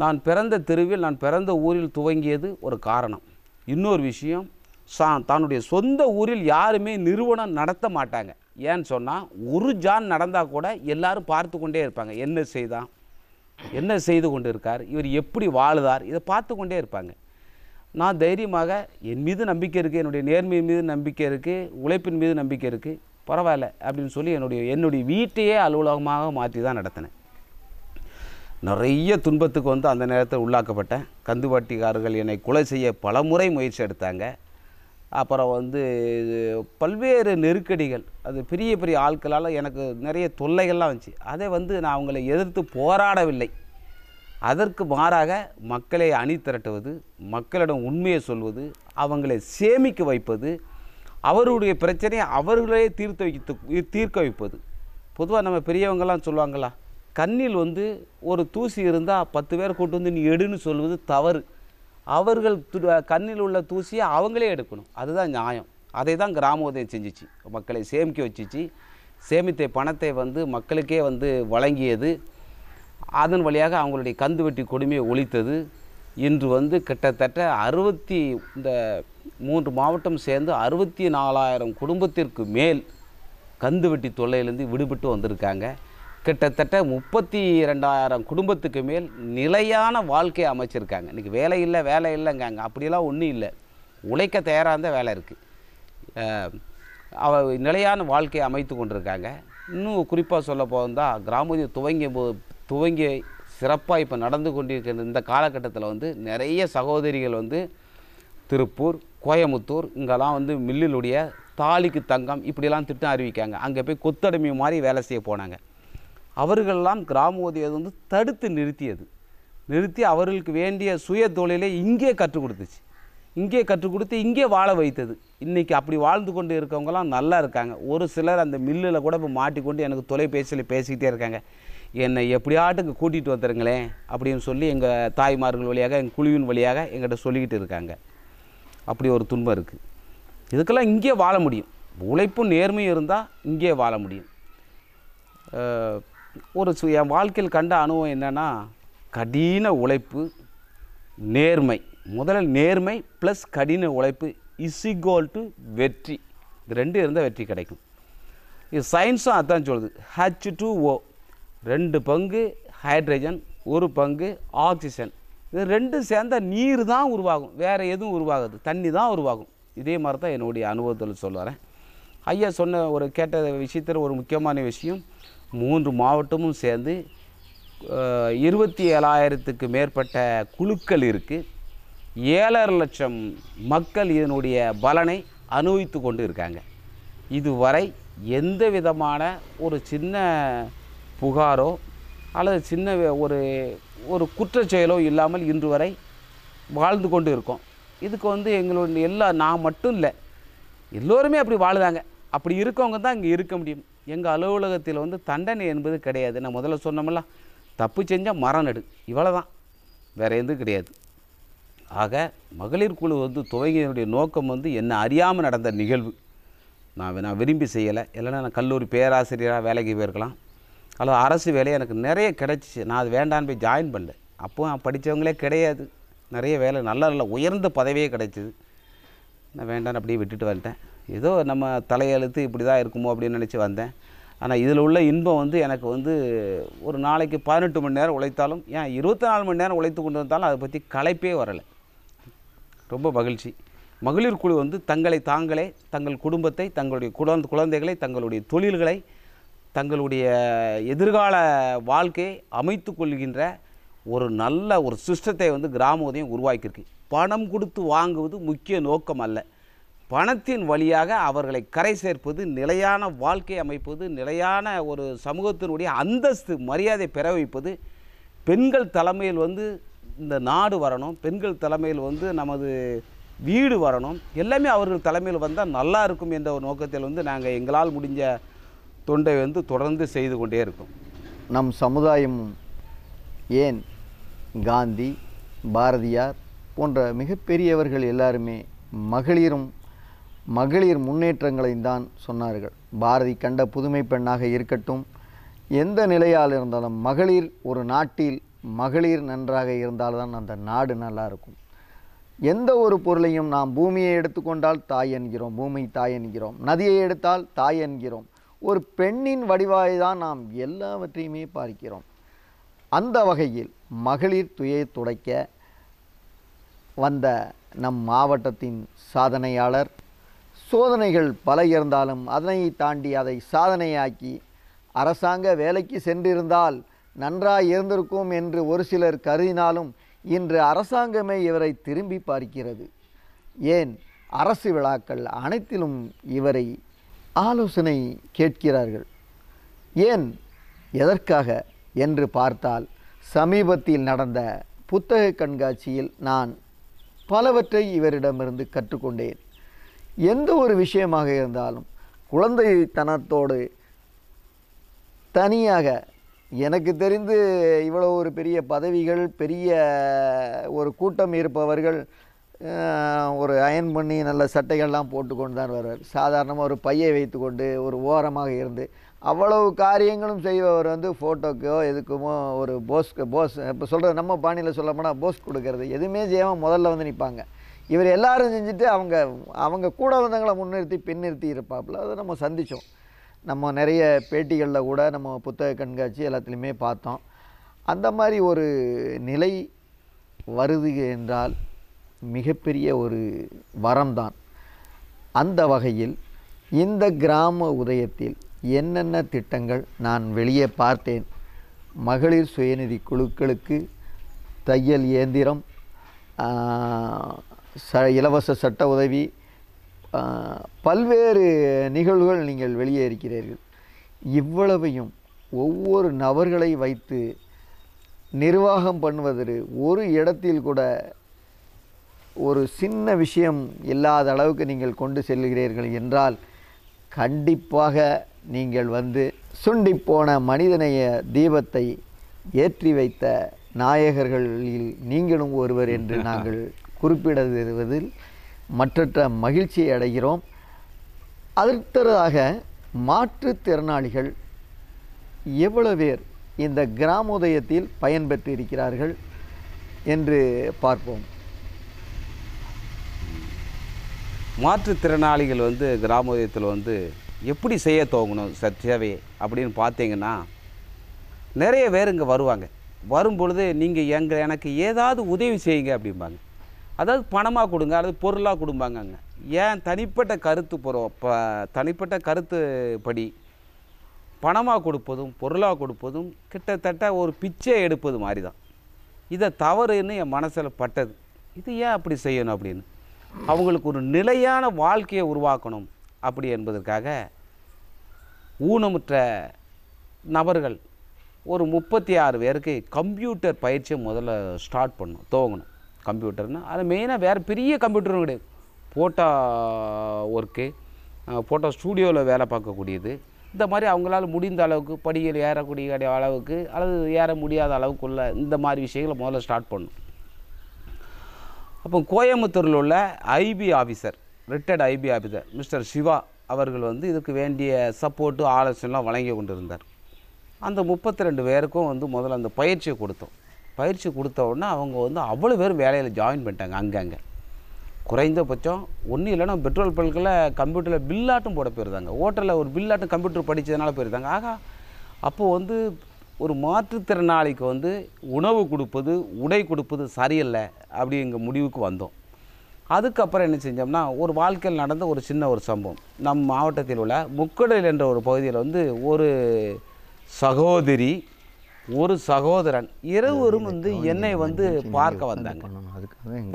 [SPEAKER 2] நான் பிறந்த தெருவில் நான் பிறந்த ஊரில் துவங்கியது ஒரு காரணம் இன்னொரு விஷயம் சா தன்னுடைய சொந்த ஊரில் யாருமே நிறுவனம் நடத்த மாட்டாங்க ஏன்னு சொன்னால் ஒரு ஜான் நடந்தால் கூட எல்லாரும் பார்த்து கொண்டே இருப்பாங்க என்ன செய்தான் என்ன செய்து கொண்டு இருக்கார் இவர் எப்படி வாழுதார் இதை பார்த்து கொண்டே இருப்பாங்க நான் தைரியமாக என் மீது நம்பிக்கை இருக்குது என்னுடைய நேர்மை மீது நம்பிக்கை இருக்குது உழைப்பின் மீது நம்பிக்கை இருக்குது பரவாயில்ல அப்படின்னு சொல்லி என்னுடைய என்னுடைய வீட்டையே அலுவலகமாக மாற்றி தான் நடத்தினேன் நிறைய துன்பத்துக்கு வந்து அந்த நேரத்தில் உள்ளாக்கப்பட்டேன் கந்துவாட்டிக்காரர்கள் என்னை கொலை செய்ய பல முறை முயற்சி எடுத்தாங்க அப்புறம் வந்து பல்வேறு நெருக்கடிகள் அது பெரிய பெரிய ஆட்களால் எனக்கு நிறைய தொல்லைகள்லாம் வந்துச்சு அதை வந்து நான் அவங்களை எதிர்த்து போராடவில்லை அதற்கு மாறாக மக்களை அணி திரட்டுவது மக்களிடம் உண்மையை சொல்வது அவங்களை சேமிக்க வைப்பது அவருடைய பிரச்சனையை அவர்களே தீர்த்து வைத்து தீர்க்க வைப்பது பொதுவாக நம்ம பெரியவங்கள்லாம் சொல்லுவாங்களா கண்ணில் வந்து ஒரு தூசி இருந்தால் பத்து பேர் கூட்டு வந்து நீ எடுன்னு சொல்வது தவறு அவர்கள் கண்ணில் உள்ள தூசியை அவங்களே எடுக்கணும் அதுதான் நியாயம் அதை தான் கிராமோதயம் செஞ்சிச்சு மக்களை சேமிக்க வச்சிச்சு சேமித்த பணத்தை வந்து மக்களுக்கே வந்து வழங்கியது அதன் வழியாக அவங்களுடைய கந்து வெட்டி கொடுமையை ஒழித்தது இன்று வந்து கிட்டத்தட்ட அறுபத்தி இந்த மூன்று மாவட்டம் சேர்ந்து அறுபத்தி நாலாயிரம் குடும்பத்திற்கு மேல் கந்து வெட்டி தொல்லையிலேருந்து விடுபட்டு வந்திருக்காங்க கிட்டத்தட்ட முப்பத்தி ரெண்டாயிரம் குடும்பத்துக்கு மேல் நிலையான வாழ்க்கையை அமைச்சிருக்காங்க இன்றைக்கி வேலை இல்லை வேலை இல்லைங்காங்க அப்படியெல்லாம் ஒன்றும் இல்லை உழைக்க தயாராக இருந்தால் வேலை இருக்குது அவ நிலையான வாழ்க்கையை அமைத்து கொண்டிருக்காங்க இன்னும் குறிப்பாக சொல்ல போந்தால் கிராமத்தில் துவங்கிய போ துவங்கி சிறப்பாக இப்போ நடந்து கொண்டிருக்கிற இந்த காலகட்டத்தில் வந்து நிறைய சகோதரிகள் வந்து திருப்பூர் கோயமுத்தூர் இங்கெல்லாம் வந்து மில்லிலுடைய தாலிக்கு தங்கம் இப்படிலாம் திட்டம் அறிவிக்காங்க அங்கே போய் கொத்தடிமை மாதிரி வேலை செய்ய போனாங்க அவர்களெல்லாம் கிராமோதியது வந்து தடுத்து நிறுத்தியது நிறுத்தி அவர்களுக்கு வேண்டிய சுய தொழிலை இங்கே கற்றுக் கொடுத்துச்சு இங்கே கற்றுக் கொடுத்து இங்கே வாழ வைத்தது இன்றைக்கி அப்படி வாழ்ந்து கொண்டு இருக்கவங்கலாம் நல்லா இருக்காங்க ஒரு சிலர் அந்த மில்லில் கூட இப்போ மாட்டிக்கொண்டு எனக்கு தொலைபேசியில் பேசிக்கிட்டே இருக்காங்க என்னை எப்படியாட்டுக்கு கூட்டிகிட்டு வந்துடுங்களேன் அப்படின்னு சொல்லி எங்கள் தாய்மார்கள் வழியாக எங்கள் குழுவின் வழியாக எங்கிட்ட சொல்லிக்கிட்டு இருக்காங்க அப்படி ஒரு துன்பம் இருக்குது இதுக்கெல்லாம் இங்கே வாழ முடியும் உழைப்பும் நேர்மையும் இருந்தால் இங்கே வாழ முடியும் ஒரு சு என் வாழ்க்கையில் கண்ட அனுபவம் என்னென்னா கடின உழைப்பு நேர்மை முதல்ல நேர்மை ப்ளஸ் கடின உழைப்பு இசிகோல் டு வெற்றி இது ரெண்டு இருந்தால் வெற்றி கிடைக்கும் இது சயின்ஸும் அதுதான் சொல்லுது ஹச் டூ ஓ ரெண்டு பங்கு ஹைட்ரஜன் ஒரு பங்கு ஆக்சிஜன் இது ரெண்டும் சேர்ந்த நீர் தான் உருவாகும் வேறு எதுவும் உருவாகுது தண்ணி தான் உருவாகும் இதே மாதிரி தான் என்னுடைய அனுபவத்தில் சொல்லுறேன் ஐயா சொன்ன ஒரு கேட்ட விஷயத்தில் ஒரு முக்கியமான விஷயம் மூன்று மாவட்டமும் சேர்ந்து இருபத்தி ஏழாயிரத்துக்கு மேற்பட்ட குழுக்கள் இருக்குது ஏழரை லட்சம் மக்கள் இதனுடைய பலனை அனுபவித்து கொண்டு இருக்காங்க இதுவரை எந்த விதமான ஒரு சின்ன புகாரோ அல்லது சின்ன ஒரு ஒரு குற்றச்செயலோ இல்லாமல் இன்று வரை வாழ்ந்து கொண்டு இருக்கோம் இதுக்கு வந்து எங்களுடைய எல்லா நான் மட்டும் இல்லை எல்லோருமே அப்படி வாழுதாங்க அப்படி இருக்கவங்க தான் இங்கே இருக்க முடியும் எங்கள் அலுவலகத்தில் வந்து தண்டனை என்பது கிடையாது நான் முதல்ல சொன்னோம்ல தப்பு செஞ்சால் மரம் நடு இவ்வளோ தான் வேறு எதுவும் கிடையாது ஆக மகளிர் குழு வந்து துவங்கியனுடைய நோக்கம் வந்து என்ன அறியாமல் நடந்த நிகழ்வு நான் நான் விரும்பி செய்யலை இல்லைன்னா நான் கல்லூரி பேராசிரியராக வேலைக்கு போயிருக்கலாம் அல்லது அரசு வேலை எனக்கு நிறைய கிடச்சிச்சு நான் அது வேண்டான்னு போய் ஜாயின் பண்ணல அப்போ படித்தவங்களே கிடையாது நிறைய வேலை நல்ல நல்ல உயர்ந்த பதவியே கிடைச்சிது நான் வேண்டான்னு அப்படியே விட்டுட்டு வந்துட்டேன் ஏதோ நம்ம தலையெழுத்து இப்படி தான் இருக்குமோ அப்படின்னு நினச்சி வந்தேன் ஆனால் இதில் உள்ள இன்பம் வந்து எனக்கு வந்து ஒரு நாளைக்கு பதினெட்டு மணி நேரம் உழைத்தாலும் ஏன் இருபத்தி நாலு மணி நேரம் உழைத்து கொண்டு வந்தாலும் அதை பற்றி களைப்பே வரலை ரொம்ப மகிழ்ச்சி மகளிர் குழு வந்து தங்களை தாங்களே தங்கள் குடும்பத்தை தங்களுடைய குழந்த குழந்தைகளை தங்களுடைய தொழில்களை தங்களுடைய எதிர்கால வாழ்க்கையை அமைத்து கொள்கின்ற ஒரு நல்ல ஒரு சிஸ்டத்தை வந்து கிராம உதயம் உருவாக்கியிருக்கு பணம் கொடுத்து வாங்குவது முக்கிய நோக்கம் அல்ல பணத்தின் வழியாக அவர்களை கரை சேர்ப்பது நிலையான வாழ்க்கை அமைப்பது நிலையான ஒரு சமூகத்தினுடைய அந்தஸ்து மரியாதை பெற வைப்பது பெண்கள் தலைமையில் வந்து இந்த நாடு வரணும் பெண்கள் தலைமையில் வந்து நமது வீடு வரணும் எல்லாமே அவர்கள் தலைமையில் வந்தால் நல்லா இருக்கும் என்ற ஒரு நோக்கத்தில் வந்து நாங்கள் எங்களால் முடிஞ்ச தொண்டை வந்து தொடர்ந்து செய்து கொண்டே இருக்கோம்
[SPEAKER 1] நம் சமுதாயம் ஏன் காந்தி பாரதியார் போன்ற மிகப்பெரியவர்கள் எல்லாருமே மகளிரும் மகளிர் முன்னேற்றங்களையும் தான் சொன்னார்கள் பாரதி கண்ட புதுமை பெண்ணாக இருக்கட்டும் எந்த நிலையால் இருந்தாலும் மகளிர் ஒரு நாட்டில் மகளிர் நன்றாக இருந்தால்தான் அந்த நாடு நல்லா இருக்கும் எந்த ஒரு பொருளையும் நாம் பூமியை எடுத்துக்கொண்டால் தாய் என்கிறோம் பூமி தாய் என்கிறோம் நதியை எடுத்தால் தாய் என்கிறோம் ஒரு பெண்ணின் வடிவாய் தான் நாம் எல்லாவற்றையுமே பார்க்கிறோம் அந்த வகையில் மகளிர் துயை துடைக்க வந்த நம் மாவட்டத்தின் சாதனையாளர் சோதனைகள் பல இருந்தாலும் அதனை தாண்டி அதை சாதனையாக்கி அரசாங்க வேலைக்கு சென்றிருந்தால் நன்றாக இருந்திருக்கும் என்று ஒரு சிலர் கருதினாலும் இன்று அரசாங்கமே இவரை திரும்பி பார்க்கிறது ஏன் அரசு விழாக்கள் அனைத்திலும் இவரை ஆலோசனை கேட்கிறார்கள் ஏன் எதற்காக என்று பார்த்தால் சமீபத்தில் நடந்த புத்தக கண்காட்சியில் நான் பலவற்றை இவரிடமிருந்து கற்றுக்கொண்டேன் எந்த ஒரு விஷயமாக இருந்தாலும் குழந்தை தனத்தோடு தனியாக எனக்கு தெரிந்து இவ்வளோ ஒரு பெரிய பதவிகள் பெரிய ஒரு கூட்டம் இருப்பவர்கள் ஒரு அயன் பண்ணி நல்ல சட்டைகள்லாம் போட்டுக்கொண்டு தான் வருவார் சாதாரணமாக ஒரு பையை வைத்துக்கொண்டு ஒரு ஓரமாக இருந்து அவ்வளவு காரியங்களும் செய்பவர் வந்து ஃபோட்டோக்கோ எதுக்குமோ ஒரு போஸ்க்கு போஸ் இப்போ சொல்கிறது நம்ம பாணியில் சொல்ல போனால் போஸ் கொடுக்கறது எதுவுமே செய்யாமல் முதல்ல வந்து நிற்பாங்க இவர் எல்லாரும் செஞ்சுட்டு அவங்க அவங்க கூட வந்தவங்களை முன்னிறுத்தி பின்னிறுத்தி இருப்பாப்புல அதை நம்ம சந்தித்தோம் நம்ம நிறைய பேட்டிகளில் கூட நம்ம புத்தக கண்காட்சி எல்லாத்துலேயுமே பார்த்தோம் அந்த மாதிரி ஒரு நிலை வருது என்றால் மிகப்பெரிய ஒரு வரம்தான் அந்த வகையில் இந்த கிராம உதயத்தில் என்னென்ன திட்டங்கள் நான் வெளியே பார்த்தேன் மகளிர் சுயநிதி குழுக்களுக்கு தையல் இயந்திரம் ச இலவச சட்ட உதவி பல்வேறு நிகழ்வுகள் நீங்கள் வெளியே இருக்கிறீர்கள் இவ்வளவையும் ஒவ்வொரு நபர்களை வைத்து நிர்வாகம் பண்ணுவதற்கு ஒரு இடத்தில் கூட ஒரு சின்ன விஷயம் இல்லாத அளவுக்கு நீங்கள் கொண்டு செல்கிறீர்கள் என்றால் கண்டிப்பாக நீங்கள் வந்து சுண்டிப்போன மனிதனைய தீபத்தை ஏற்றி வைத்த நாயகர்களில் நீங்களும் ஒருவர் என்று நாங்கள் குறிப்பிடுவதில் மற்றற்ற மகிழ்ச்சியை அடைகிறோம் அதற்கதாக மாற்றுத்திறனாளிகள் எவ்வளவு பேர் இந்த கிராமோதயத்தில் பயன்பெற்றிருக்கிறார்கள் என்று பார்ப்போம்
[SPEAKER 2] மாற்றுத்திறனாளிகள் வந்து கிராமோதயத்தில் வந்து எப்படி செய்ய துவங்கணும் சேவை அப்படின்னு பார்த்தீங்கன்னா நிறைய பேர் இங்கே வருவாங்க வரும்பொழுது நீங்கள் எங்கள் எனக்கு ஏதாவது உதவி செய்யுங்க அப்படிம்பாங்க அதாவது பணமாக கொடுங்க அல்லது பொருளாக கொடுப்பாங்கங்க ஏன் தனிப்பட்ட கருத்து ப தனிப்பட்ட கருத்து படி பணமாக கொடுப்பதும் பொருளாக கொடுப்பதும் கிட்டத்தட்ட ஒரு பிச்சை எடுப்பது மாதிரி தான் இதை தவறுன்னு என் மனசில் பட்டது இது ஏன் அப்படி செய்யணும் அப்படின்னு அவங்களுக்கு ஒரு நிலையான வாழ்க்கையை உருவாக்கணும் அப்படி என்பதற்காக ஊனமுற்ற நபர்கள் ஒரு முப்பத்தி ஆறு பேருக்கு கம்ப்யூட்டர் பயிற்சியை முதல்ல ஸ்டார்ட் பண்ணணும் துவங்கணும் கம்ப்யூட்டர்னால் அதில் மெயினாக வேறு பெரிய கம்ப்யூட்டரும் கிடையாது ஃபோட்டோ ஒர்க்கு ஃபோட்டோ ஸ்டூடியோவில் வேலை பார்க்கக்கூடியது இந்த மாதிரி அவங்களால முடிந்த அளவுக்கு படிகள் ஏறக்கூடிய அளவுக்கு அல்லது ஏற முடியாத அளவுக்குள்ள இந்த மாதிரி விஷயங்களை முதல்ல ஸ்டார்ட் பண்ணும் அப்போ கோயம்புத்தூரில் உள்ள IB officer retired IB officer mister Siva அவர்கள் வந்து இதுக்கு வேண்டிய சப்போர்ட்டு ஆலோசனைலாம் வழங்கி கொண்டிருந்தார் அந்த முப்பத்தி ரெண்டு பேருக்கும் வந்து முதல்ல அந்த பயிற்சியை கொடுத்தோம் பயிற்சி கொடுத்த உடனே அவங்க வந்து அவ்வளோ பேர் வேலையில் ஜாயின் பண்ணிட்டாங்க அங்கங்கே குறைந்தபட்சம் ஒன்றும் இல்லைன்னா பெட்ரோல் பல்கில் கம்ப்யூட்டரில் பில்லாட்டும் போட போயிருந்தாங்க ஹோட்டலில் ஒரு பில்லாட்டும் கம்ப்யூட்டர் படித்ததுனால போயிருந்தாங்க ஆகா அப்போது வந்து ஒரு மாற்றுத்திறனாளிக்கு வந்து உணவு கொடுப்பது உடை கொடுப்பது சரியில்லை அப்படி எங்கள் முடிவுக்கு வந்தோம் அதுக்கப்புறம் என்ன செஞ்சோம்னா ஒரு வாழ்க்கையில் நடந்த ஒரு சின்ன ஒரு சம்பவம் நம் மாவட்டத்தில் உள்ள முக்கடல் என்ற ஒரு பகுதியில் வந்து ஒரு சகோதரி ஒரு சகோதரன் இருவரும் வந்து என்னை வந்து பார்க்க வந்தாங்க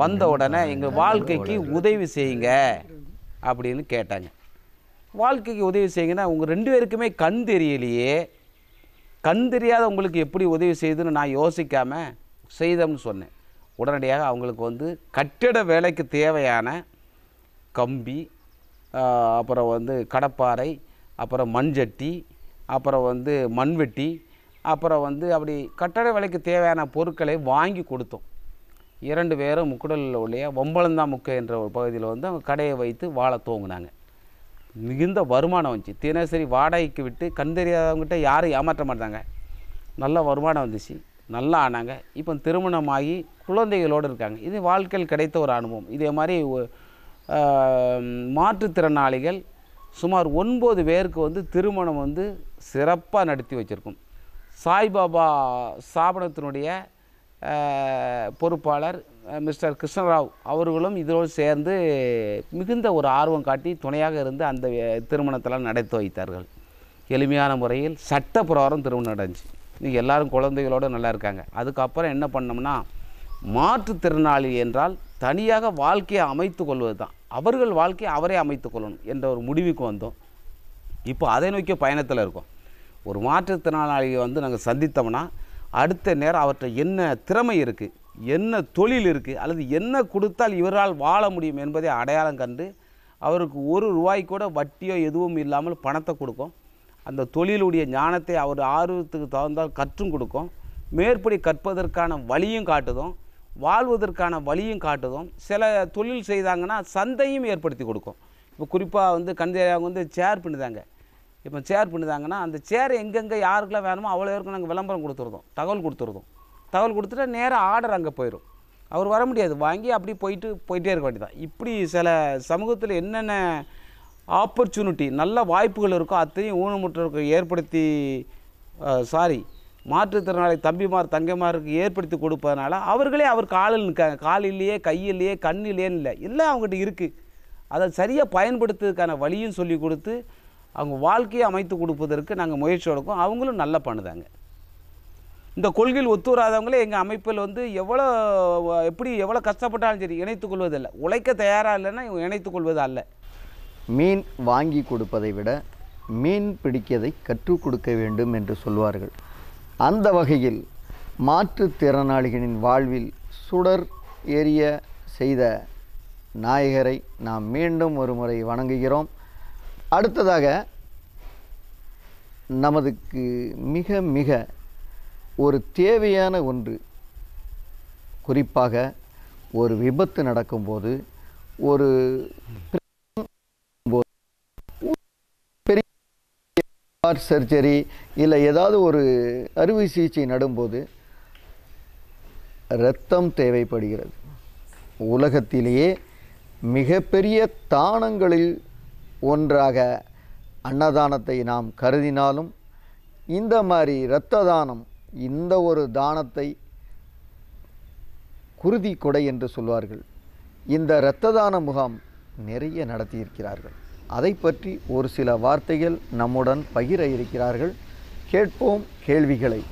[SPEAKER 2] வந்த உடனே எங்கள் வாழ்க்கைக்கு உதவி செய்யுங்க அப்படின்னு கேட்டாங்க வாழ்க்கைக்கு உதவி செய்யுங்கன்னா உங்கள் ரெண்டு பேருக்குமே கண் தெரியலையே கண் தெரியாத உங்களுக்கு எப்படி உதவி செய்யுதுன்னு நான் யோசிக்காமல் செய்தோம்னு சொன்னேன் உடனடியாக அவங்களுக்கு வந்து கட்டிட வேலைக்கு தேவையான கம்பி அப்புறம் வந்து கடப்பாறை அப்புறம் மண்சட்டி அப்புறம் வந்து மண்வெட்டி அப்புறம் வந்து அப்படி கட்டட வேலைக்கு தேவையான பொருட்களை வாங்கி கொடுத்தோம் இரண்டு பேரும் முக்குடலில் உள்ளே வம்பளந்தா முக்கை என்ற ஒரு பகுதியில் வந்து அவங்க கடையை வைத்து வாழ தூங்கினாங்க மிகுந்த வருமானம் வந்துச்சு தினசரி வாடகைக்கு விட்டு கண் தெரியாதவங்ககிட்ட யாரும் ஏமாற்ற மாட்டாங்க நல்ல வருமானம் வந்துச்சு நல்லா ஆனாங்க இப்போ திருமணமாகி குழந்தைகளோடு இருக்காங்க இது வாழ்க்கையில் கிடைத்த ஒரு அனுபவம் இதே மாதிரி மாற்றுத்திறனாளிகள் சுமார் ஒன்பது பேருக்கு வந்து திருமணம் வந்து சிறப்பாக நடத்தி வச்சுருக்கோம் சாய்பாபா ஸ்தாபனத்தினுடைய பொறுப்பாளர் மிஸ்டர் கிருஷ்ணராவ் அவர்களும் இதோடு சேர்ந்து மிகுந்த ஒரு ஆர்வம் காட்டி துணையாக இருந்து அந்த திருமணத்தெல்லாம் நடத்தி வைத்தார்கள் எளிமையான முறையில் சட்ட பிரகாரம் திருமணம் நடந்துச்சு இன்றைக்கி எல்லோரும் குழந்தைகளோடு நல்லா இருக்காங்க அதுக்கப்புறம் என்ன பண்ணோம்னா மாற்றுத்திறனாளி என்றால் தனியாக வாழ்க்கையை அமைத்து கொள்வது தான் அவர்கள் வாழ்க்கையை அவரே அமைத்து கொள்ளணும் என்ற ஒரு முடிவுக்கு வந்தோம் இப்போ அதை நோக்கிய பயணத்தில் இருக்கோம் ஒரு மாற்றுத்திறனாளியை வந்து நாங்கள் சந்தித்தோம்னா அடுத்த நேரம் அவற்றை என்ன திறமை இருக்குது என்ன தொழில் இருக்குது அல்லது என்ன கொடுத்தால் இவரால் வாழ முடியும் என்பதை அடையாளம் கண்டு அவருக்கு ஒரு ரூபாய் கூட வட்டியோ எதுவும் இல்லாமல் பணத்தை கொடுக்கும் அந்த தொழிலுடைய ஞானத்தை அவர் ஆர்வத்துக்கு தகுந்தால் கற்றும் கொடுக்கும் மேற்படி கற்பதற்கான வழியும் காட்டுதும் வாழ்வதற்கான வழியும் காட்டுதும் சில தொழில் செய்தாங்கன்னா சந்தையும் ஏற்படுத்தி கொடுக்கும் இப்போ குறிப்பாக வந்து கண்தேரியாங்க வந்து சேர் பண்ணுதாங்க இப்போ சேர் பண்ணிதாங்கன்னா அந்த சேர் எங்கெங்கே யாருக்கெல்லாம் வேணுமோ அவ்வளோ பேருக்கு நாங்கள் விளம்பரம் கொடுத்துருதோம் தகவல் கொடுத்துருதோம் தகவல் கொடுத்துட்டு நேராக ஆர்டர் அங்கே போயிடும் அவர் வர முடியாது வாங்கி அப்படி போயிட்டு போயிட்டே இருக்க வேண்டியதான் இப்படி சில சமூகத்தில் என்னென்ன ஆப்பர்ச்சுனிட்டி நல்ல வாய்ப்புகள் இருக்கோ அத்தனையும் ஊனமுற்றோருக்கு ஏற்படுத்தி சாரி மாற்றுத்திறனாளி தம்பிமார் தங்கைமாருக்கு ஏற்படுத்தி கொடுப்பதனால அவர்களே அவர் காலில் நிற்காங்க இல்லையே கண் கண்ணிலேன்னு இல்லை எல்லாம் அவங்ககிட்ட இருக்குது அதை சரியாக பயன்படுத்துறதுக்கான வழியும் சொல்லி கொடுத்து அவங்க வாழ்க்கையை அமைத்து கொடுப்பதற்கு நாங்கள் முயற்சி எடுக்கும் அவங்களும் நல்லா பண்ணுதாங்க இந்த கொள்கையில் ஒத்துவராதவங்களே எங்கள் அமைப்பில் வந்து எவ்வளோ எப்படி எவ்வளோ கஷ்டப்பட்டாலும் சரி கொள்வதில்லை உழைக்க தயாராக இல்லைன்னா இவங்க இணைத்துக்கொள்வது அல்ல
[SPEAKER 1] மீன் வாங்கி கொடுப்பதை விட மீன் பிடிக்கதை கற்றுக் கொடுக்க வேண்டும் என்று சொல்வார்கள் அந்த வகையில் மாற்றுத்திறனாளிகளின் வாழ்வில் சுடர் ஏறிய செய்த நாயகரை நாம் மீண்டும் ஒரு முறை வணங்குகிறோம் அடுத்ததாக நமதுக்கு மிக மிக ஒரு தேவையான ஒன்று குறிப்பாக ஒரு விபத்து நடக்கும்போது ஒரு பெரிய சர்ஜரி இல்லை ஏதாவது ஒரு அறுவை சிகிச்சை நடும்போது இரத்தம் தேவைப்படுகிறது உலகத்திலேயே மிகப்பெரிய தானங்களில் ஒன்றாக அன்னதானத்தை நாம் கருதினாலும் இந்த மாதிரி இரத்த தானம் இந்த ஒரு தானத்தை குருதி கொடை என்று சொல்வார்கள் இந்த இரத்த தான முகாம் நிறைய நடத்தியிருக்கிறார்கள் அதை பற்றி ஒரு சில வார்த்தைகள் நம்முடன் பகிர இருக்கிறார்கள் கேட்போம் கேள்விகளை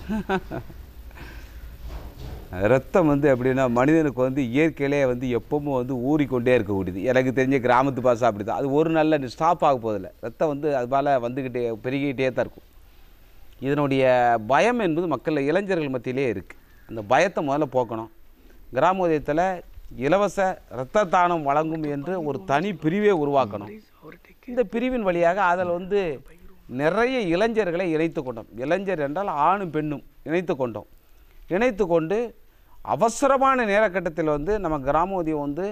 [SPEAKER 2] ரத்தம் வந்து எப்படின்னா மனிதனுக்கு வந்து இயற்கையிலே வந்து எப்பவும் வந்து ஊறிக்கொண்டே இருக்கக்கூடியது எனக்கு தெரிஞ்ச கிராமத்து பாசம் அப்படி தான் அது ஒரு நாளில் ஸ்டாப் ஆக போதில்லை ரத்தம் வந்து அது போல் வந்துக்கிட்டே பெருகிக்கிட்டே தான் இருக்கும் இதனுடைய பயம் என்பது மக்கள் இளைஞர்கள் மத்தியிலே இருக்குது அந்த பயத்தை முதல்ல போக்கணும் கிராம உதயத்தில் இலவச இரத்த தானம் வழங்கும் என்று ஒரு தனி பிரிவை உருவாக்கணும் இந்த பிரிவின் வழியாக அதில் வந்து நிறைய இளைஞர்களை இணைத்து கொண்டோம் இளைஞர் என்றால் ஆணும் பெண்ணும் இணைத்து கொண்டோம் இணைத்து கொண்டு அவசரமான நேரக்கட்டத்தில் வந்து நம்ம கிராமோதியம் வந்து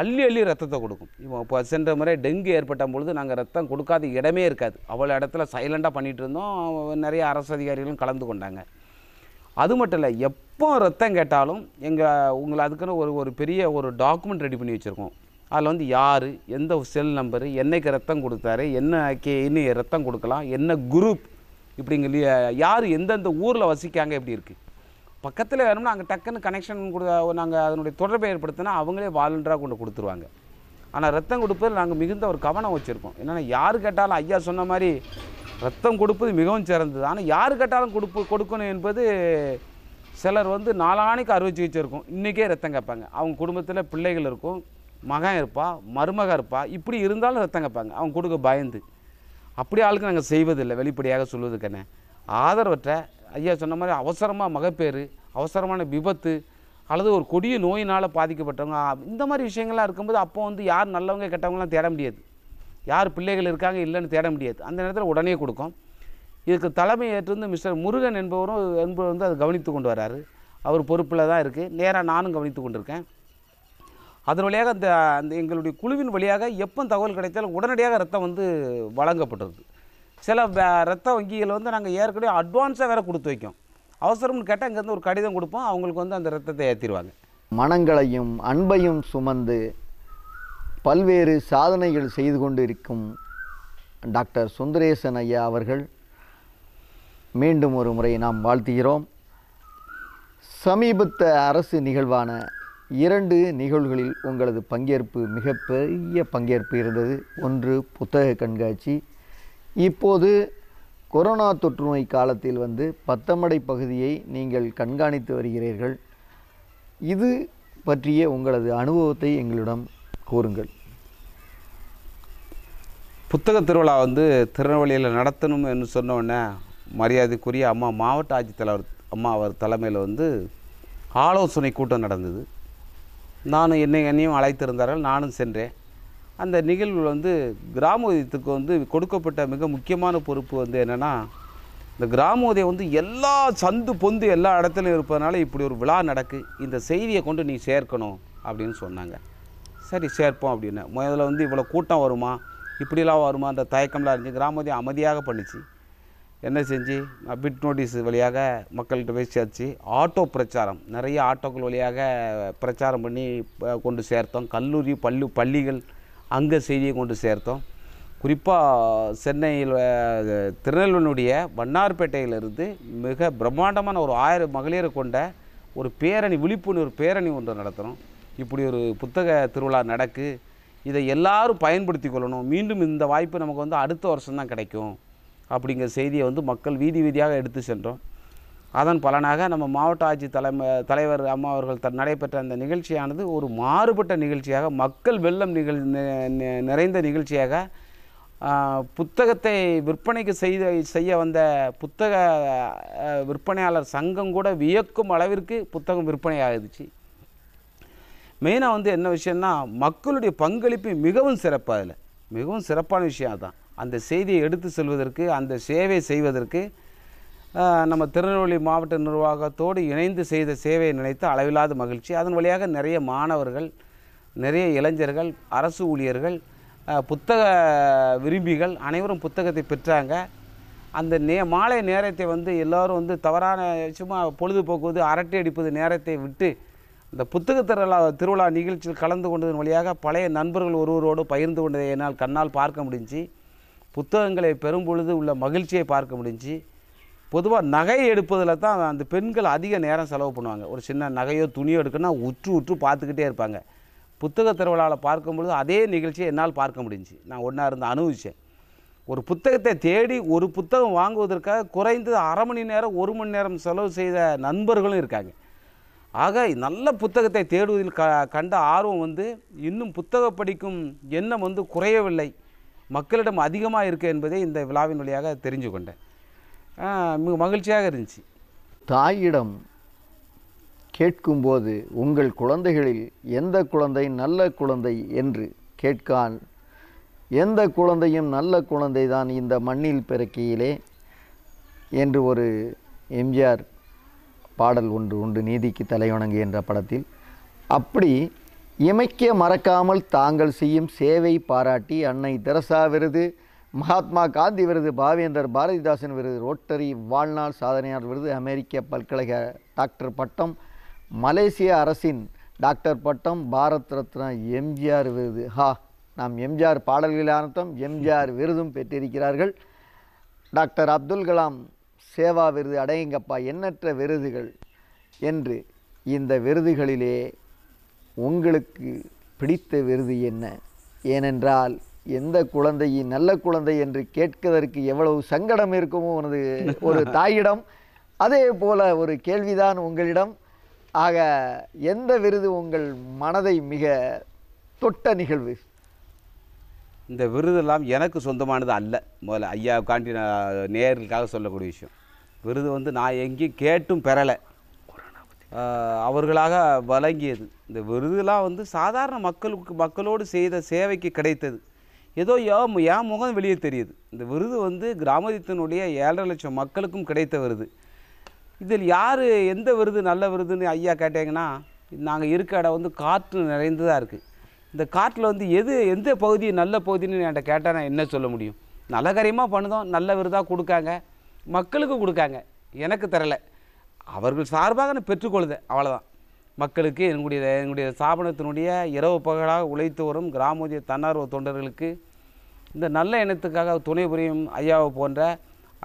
[SPEAKER 2] அள்ளி அள்ளி ரத்தத்தை கொடுக்கும் இப்போ இப்போ சென்ற முறை டெங்கு ஏற்பட்ட பொழுது நாங்கள் ரத்தம் கொடுக்காத இடமே இருக்காது அவ்வளோ இடத்துல சைலண்டாக பண்ணிகிட்டு இருந்தோம் நிறைய அரசு அதிகாரிகளும் கலந்து கொண்டாங்க அது மட்டும் இல்லை எப்போ ரத்தம் கேட்டாலும் எங்கள் உங்களை அதுக்குன்னு ஒரு ஒரு பெரிய ஒரு டாக்குமெண்ட் ரெடி பண்ணி வச்சுருக்கோம் அதில் வந்து யார் எந்த செல் நம்பரு என்னைக்கு ரத்தம் கொடுத்தாரு என்ன கே இன்னும் ரத்தம் கொடுக்கலாம் என்ன குரூப் இப்படிங்க யார் எந்தெந்த ஊரில் வசிக்காங்க எப்படி இருக்குது பக்கத்தில் வேணும்னா அங்கே டக்குன்னு கனெக்ஷன் கொடு நாங்கள் அதனுடைய தொடர்பை ஏற்படுத்தினா அவங்களே வாலண்டராக கொண்டு கொடுத்துருவாங்க ஆனால் ரத்தம் கொடுப்பதில் நாங்கள் மிகுந்த ஒரு கவனம் வச்சுருக்கோம் என்னென்னா யார் கேட்டாலும் ஐயா சொன்ன மாதிரி ரத்தம் கொடுப்பது மிகவும் சிறந்தது ஆனால் யார் கேட்டாலும் கொடுப்பு கொடுக்கணும் என்பது சிலர் வந்து நாளானைக்கு அறுவை சிகிச்சை இருக்கும் இன்றைக்கே ரத்தம் கேட்பாங்க அவங்க குடும்பத்தில் பிள்ளைகள் இருக்கும் மகன் இருப்பா மருமக இருப்பா இப்படி இருந்தாலும் ரத்தம் கேட்பாங்க அவங்க கொடுக்க பயந்து அப்படி ஆளுக்கு நாங்கள் செய்வதில்லை வெளிப்படையாக சொல்வதுக்கென்ன ஆதரவற்ற ஐயா சொன்ன மாதிரி அவசரமாக மகப்பேறு அவசரமான விபத்து அல்லது ஒரு கொடிய நோயினால் பாதிக்கப்பட்டவங்க இந்த மாதிரி விஷயங்கள்லாம் இருக்கும்போது அப்போ வந்து யார் நல்லவங்க கெட்டவங்களாம் தேட முடியாது யார் பிள்ளைகள் இருக்காங்க இல்லைன்னு தேட முடியாது அந்த நேரத்தில் உடனே கொடுக்கும் இதுக்கு தலைமை ஏற்றிருந்து மிஸ்டர் முருகன் என்பவரும் என்பவர் வந்து அதை கவனித்து கொண்டு வராரு அவர் பொறுப்பில் தான் இருக்குது நேராக நானும் கவனித்து கொண்டிருக்கேன் அதன் வழியாக அந்த அந்த எங்களுடைய குழுவின் வழியாக எப்போ தகவல் கிடைத்தாலும் உடனடியாக ரத்தம் வந்து வழங்கப்பட்டிருக்கு சில ரத்த வங்கிகள் வந்து நாங்கள் ஏற்கனவே அட்வான்ஸாக வேறு கொடுத்து வைக்கோம் அவசரம்னு கேட்டால் இங்கேருந்து ஒரு கடிதம் கொடுப்போம் அவங்களுக்கு வந்து அந்த ரத்தத்தை ஏற்றிடுவாங்க
[SPEAKER 1] மனங்களையும் அன்பையும் சுமந்து பல்வேறு சாதனைகள் செய்து கொண்டு இருக்கும் டாக்டர் சுந்தரேசன் ஐயா அவர்கள் மீண்டும் ஒரு முறை நாம் வாழ்த்துகிறோம் சமீபத்த அரசு நிகழ்வான இரண்டு நிகழ்வுகளில் உங்களது பங்கேற்பு மிகப்பெரிய பங்கேற்பு இருந்தது ஒன்று புத்தக கண்காட்சி இப்போது கொரோனா தொற்று நோய் காலத்தில் வந்து பத்தமடை பகுதியை நீங்கள் கண்காணித்து வருகிறீர்கள் இது பற்றிய உங்களது அனுபவத்தை எங்களிடம் கூறுங்கள்
[SPEAKER 2] புத்தக திருவிழா வந்து திருநெல்வேலியில் நடத்தணும் என்று சொன்னோடனே மரியாதைக்குரிய அம்மா மாவட்ட ஆட்சித்தலைவர் அம்மா அவர் தலைமையில் வந்து ஆலோசனை கூட்டம் நடந்தது நானும் என்னை என்னையும் அழைத்திருந்தார்கள் நானும் சென்றேன் அந்த நிகழ்வில் வந்து உதயத்துக்கு வந்து கொடுக்கப்பட்ட மிக முக்கியமான பொறுப்பு வந்து என்னென்னா இந்த கிராமோதயம் வந்து எல்லா சந்து பொந்து எல்லா இடத்துலையும் இருப்பதனால இப்படி ஒரு விழா நடக்கு இந்த செய்தியை கொண்டு நீ சேர்க்கணும் அப்படின்னு சொன்னாங்க சரி சேர்ப்போம் அப்படின்னு முதல்ல வந்து இவ்வளோ கூட்டம் வருமா இப்படிலாம் வருமா அந்த தயக்கம்லாம் இருந்துச்சு கிராமோதயம் அமைதியாக பண்ணிச்சு என்ன செஞ்சு பிட் நோட்டீஸ் வழியாக மக்கள்கிட்ட போய் சேர்த்து ஆட்டோ பிரச்சாரம் நிறைய ஆட்டோக்கள் வழியாக பிரச்சாரம் பண்ணி கொண்டு சேர்த்தோம் கல்லூரி பள்ளி பள்ளிகள் அங்கே செய்தியை கொண்டு சேர்த்தோம் குறிப்பாக சென்னையில் திருநெல்வேலியுடைய வண்ணார்பேட்டையிலிருந்து மிக பிரம்மாண்டமான ஒரு ஆயிரம் மகளிரை கொண்ட ஒரு பேரணி விழிப்புணர்வு பேரணி ஒன்று நடத்துகிறோம் இப்படி ஒரு புத்தக திருவிழா நடக்கு இதை எல்லாரும் பயன்படுத்தி கொள்ளணும் மீண்டும் இந்த வாய்ப்பு நமக்கு வந்து அடுத்த வருஷம்தான் கிடைக்கும் அப்படிங்கிற செய்தியை வந்து மக்கள் வீதி வீதியாக எடுத்து சென்றோம் அதன் பலனாக நம்ம மாவட்ட ஆட்சி தலைமை தலைவர் அம்மா அவர்கள் தன் நடைபெற்ற அந்த நிகழ்ச்சியானது ஒரு மாறுபட்ட நிகழ்ச்சியாக மக்கள் வெள்ளம் நிகழ் நிறைந்த நிகழ்ச்சியாக புத்தகத்தை விற்பனைக்கு செய்த செய்ய வந்த புத்தக விற்பனையாளர் சங்கம் கூட வியக்கும் அளவிற்கு புத்தகம் விற்பனை ஆகிடுச்சு மெயினாக வந்து என்ன விஷயம்னா மக்களுடைய பங்களிப்பு மிகவும் சிறப்பாக அதில் மிகவும் சிறப்பான விஷயம் அதுதான் அந்த செய்தியை எடுத்து செல்வதற்கு அந்த சேவை செய்வதற்கு நம்ம திருநெல்வேலி மாவட்ட நிர்வாகத்தோடு இணைந்து செய்த சேவையை நினைத்து அளவில்லாத மகிழ்ச்சி அதன் வழியாக நிறைய மாணவர்கள் நிறைய இளைஞர்கள் அரசு ஊழியர்கள் புத்தக விரும்பிகள் அனைவரும் புத்தகத்தை பெற்றாங்க அந்த நே மாலை நேரத்தை வந்து எல்லோரும் வந்து தவறான சும்மா பொழுதுபோக்குவது அரட்டை அடிப்பது நேரத்தை விட்டு இந்த புத்தக திருவிழா திருவிழா நிகழ்ச்சியில் கலந்து கொண்டதன் வழியாக பழைய நண்பர்கள் ஒருவரோடு பகிர்ந்து கொண்டதை என்னால் கண்ணால் பார்க்க முடிஞ்சு புத்தகங்களை பெறும் பொழுது உள்ள மகிழ்ச்சியை பார்க்க முடிஞ்சு பொதுவாக நகை எடுப்பதில் தான் அந்த பெண்கள் அதிக நேரம் செலவு பண்ணுவாங்க ஒரு சின்ன நகையோ துணியோ எடுக்கணும்னா உற்று உற்று பார்த்துக்கிட்டே இருப்பாங்க புத்தக திருவிழாவில் பார்க்கும்பொழுது அதே நிகழ்ச்சியை என்னால் பார்க்க முடிஞ்சு நான் ஒன்றா இருந்து அனுபவித்தேன் ஒரு புத்தகத்தை தேடி ஒரு புத்தகம் வாங்குவதற்காக குறைந்தது அரை மணி நேரம் ஒரு மணி நேரம் செலவு செய்த நண்பர்களும் இருக்காங்க ஆக நல்ல புத்தகத்தை தேடுவதில் க கண்ட ஆர்வம் வந்து இன்னும் புத்தக படிக்கும் எண்ணம் வந்து குறையவில்லை மக்களிடம் அதிகமாக இருக்குது என்பதை இந்த விழாவின் வழியாக தெரிஞ்சு கொண்டேன்
[SPEAKER 1] மிக மகிழ்ச்சியாக இருந்துச்சு தாயிடம் கேட்கும்போது உங்கள் குழந்தைகளில் எந்த குழந்தை நல்ல குழந்தை என்று கேட்கால் எந்த குழந்தையும் நல்ல குழந்தை தான் இந்த மண்ணில் பிறக்கையிலே என்று ஒரு எம்ஜிஆர் பாடல் ஒன்று உண்டு நீதிக்கு தலைவணங்கு என்ற படத்தில் அப்படி இமைக்க மறக்காமல் தாங்கள் செய்யும் சேவை பாராட்டி அன்னை தெரசா விருது மகாத்மா காந்தி விருது பாவேந்தர் பாரதிதாசன் விருது ரோட்டரி வாழ்நாள் சாதனையாளர் விருது அமெரிக்க பல்கலைக டாக்டர் பட்டம் மலேசிய அரசின் டாக்டர் பட்டம் பாரத் ரத்னா எம்ஜிஆர் விருது ஹா நாம் எம்ஜிஆர் பாடல்களில் அனுத்தம் எம்ஜிஆர் விருதும் பெற்றிருக்கிறார்கள் டாக்டர் அப்துல் கலாம் சேவா விருது அடையங்கப்பா எண்ணற்ற விருதுகள் என்று இந்த விருதுகளிலே உங்களுக்கு பிடித்த விருது என்ன ஏனென்றால் எந்த குழந்தை நல்ல குழந்தை என்று கேட்கதற்கு எவ்வளவு சங்கடம் இருக்குமோ உனது ஒரு தாயிடம் அதே போல ஒரு கேள்விதான் உங்களிடம் ஆக எந்த விருது உங்கள் மனதை மிக தொட்ட நிகழ்வு
[SPEAKER 2] இந்த விருதெல்லாம் எனக்கு சொந்தமானது அல்ல முதல்ல ஐயா காண்டி நான் நேர்களுக்காக சொல்லக்கூடிய விஷயம் விருது வந்து நான் எங்கேயும் கேட்டும் பெறலை அவர்களாக வழங்கியது இந்த விருதுலாம் வந்து சாதாரண மக்களுக்கு மக்களோடு செய்த சேவைக்கு கிடைத்தது ஏதோ என் முகம் வெளியே தெரியுது இந்த விருது வந்து கிராமத்தினுடைய ஏழரை லட்சம் மக்களுக்கும் கிடைத்த விருது இதில் யார் எந்த விருது நல்ல விருதுன்னு ஐயா கேட்டீங்கன்னா நாங்கள் இருக்க இடம் வந்து காற்று நிறைந்ததாக இருக்குது இந்த காட்டில் வந்து எது எந்த பகுதி நல்ல பகுதின்னு என்கிட்ட கேட்டால் நான் என்ன சொல்ல முடியும் நல்ல காரியமாக பண்ணுதோம் நல்ல விருதாக கொடுக்காங்க மக்களுக்கு கொடுக்காங்க எனக்கு தரலை அவர்கள் சார்பாக நான் பெற்றுக்கொள்ளுதேன் அவ்வளோதான் மக்களுக்கு என்னுடைய என்னுடைய ஸ்தாபனத்தினுடைய இரவு பகலாக உழைத்து வரும் கிராமத்திய தன்னார்வ தொண்டர்களுக்கு இந்த நல்ல எண்ணத்துக்காக துணை புரியும் ஐயாவை போன்ற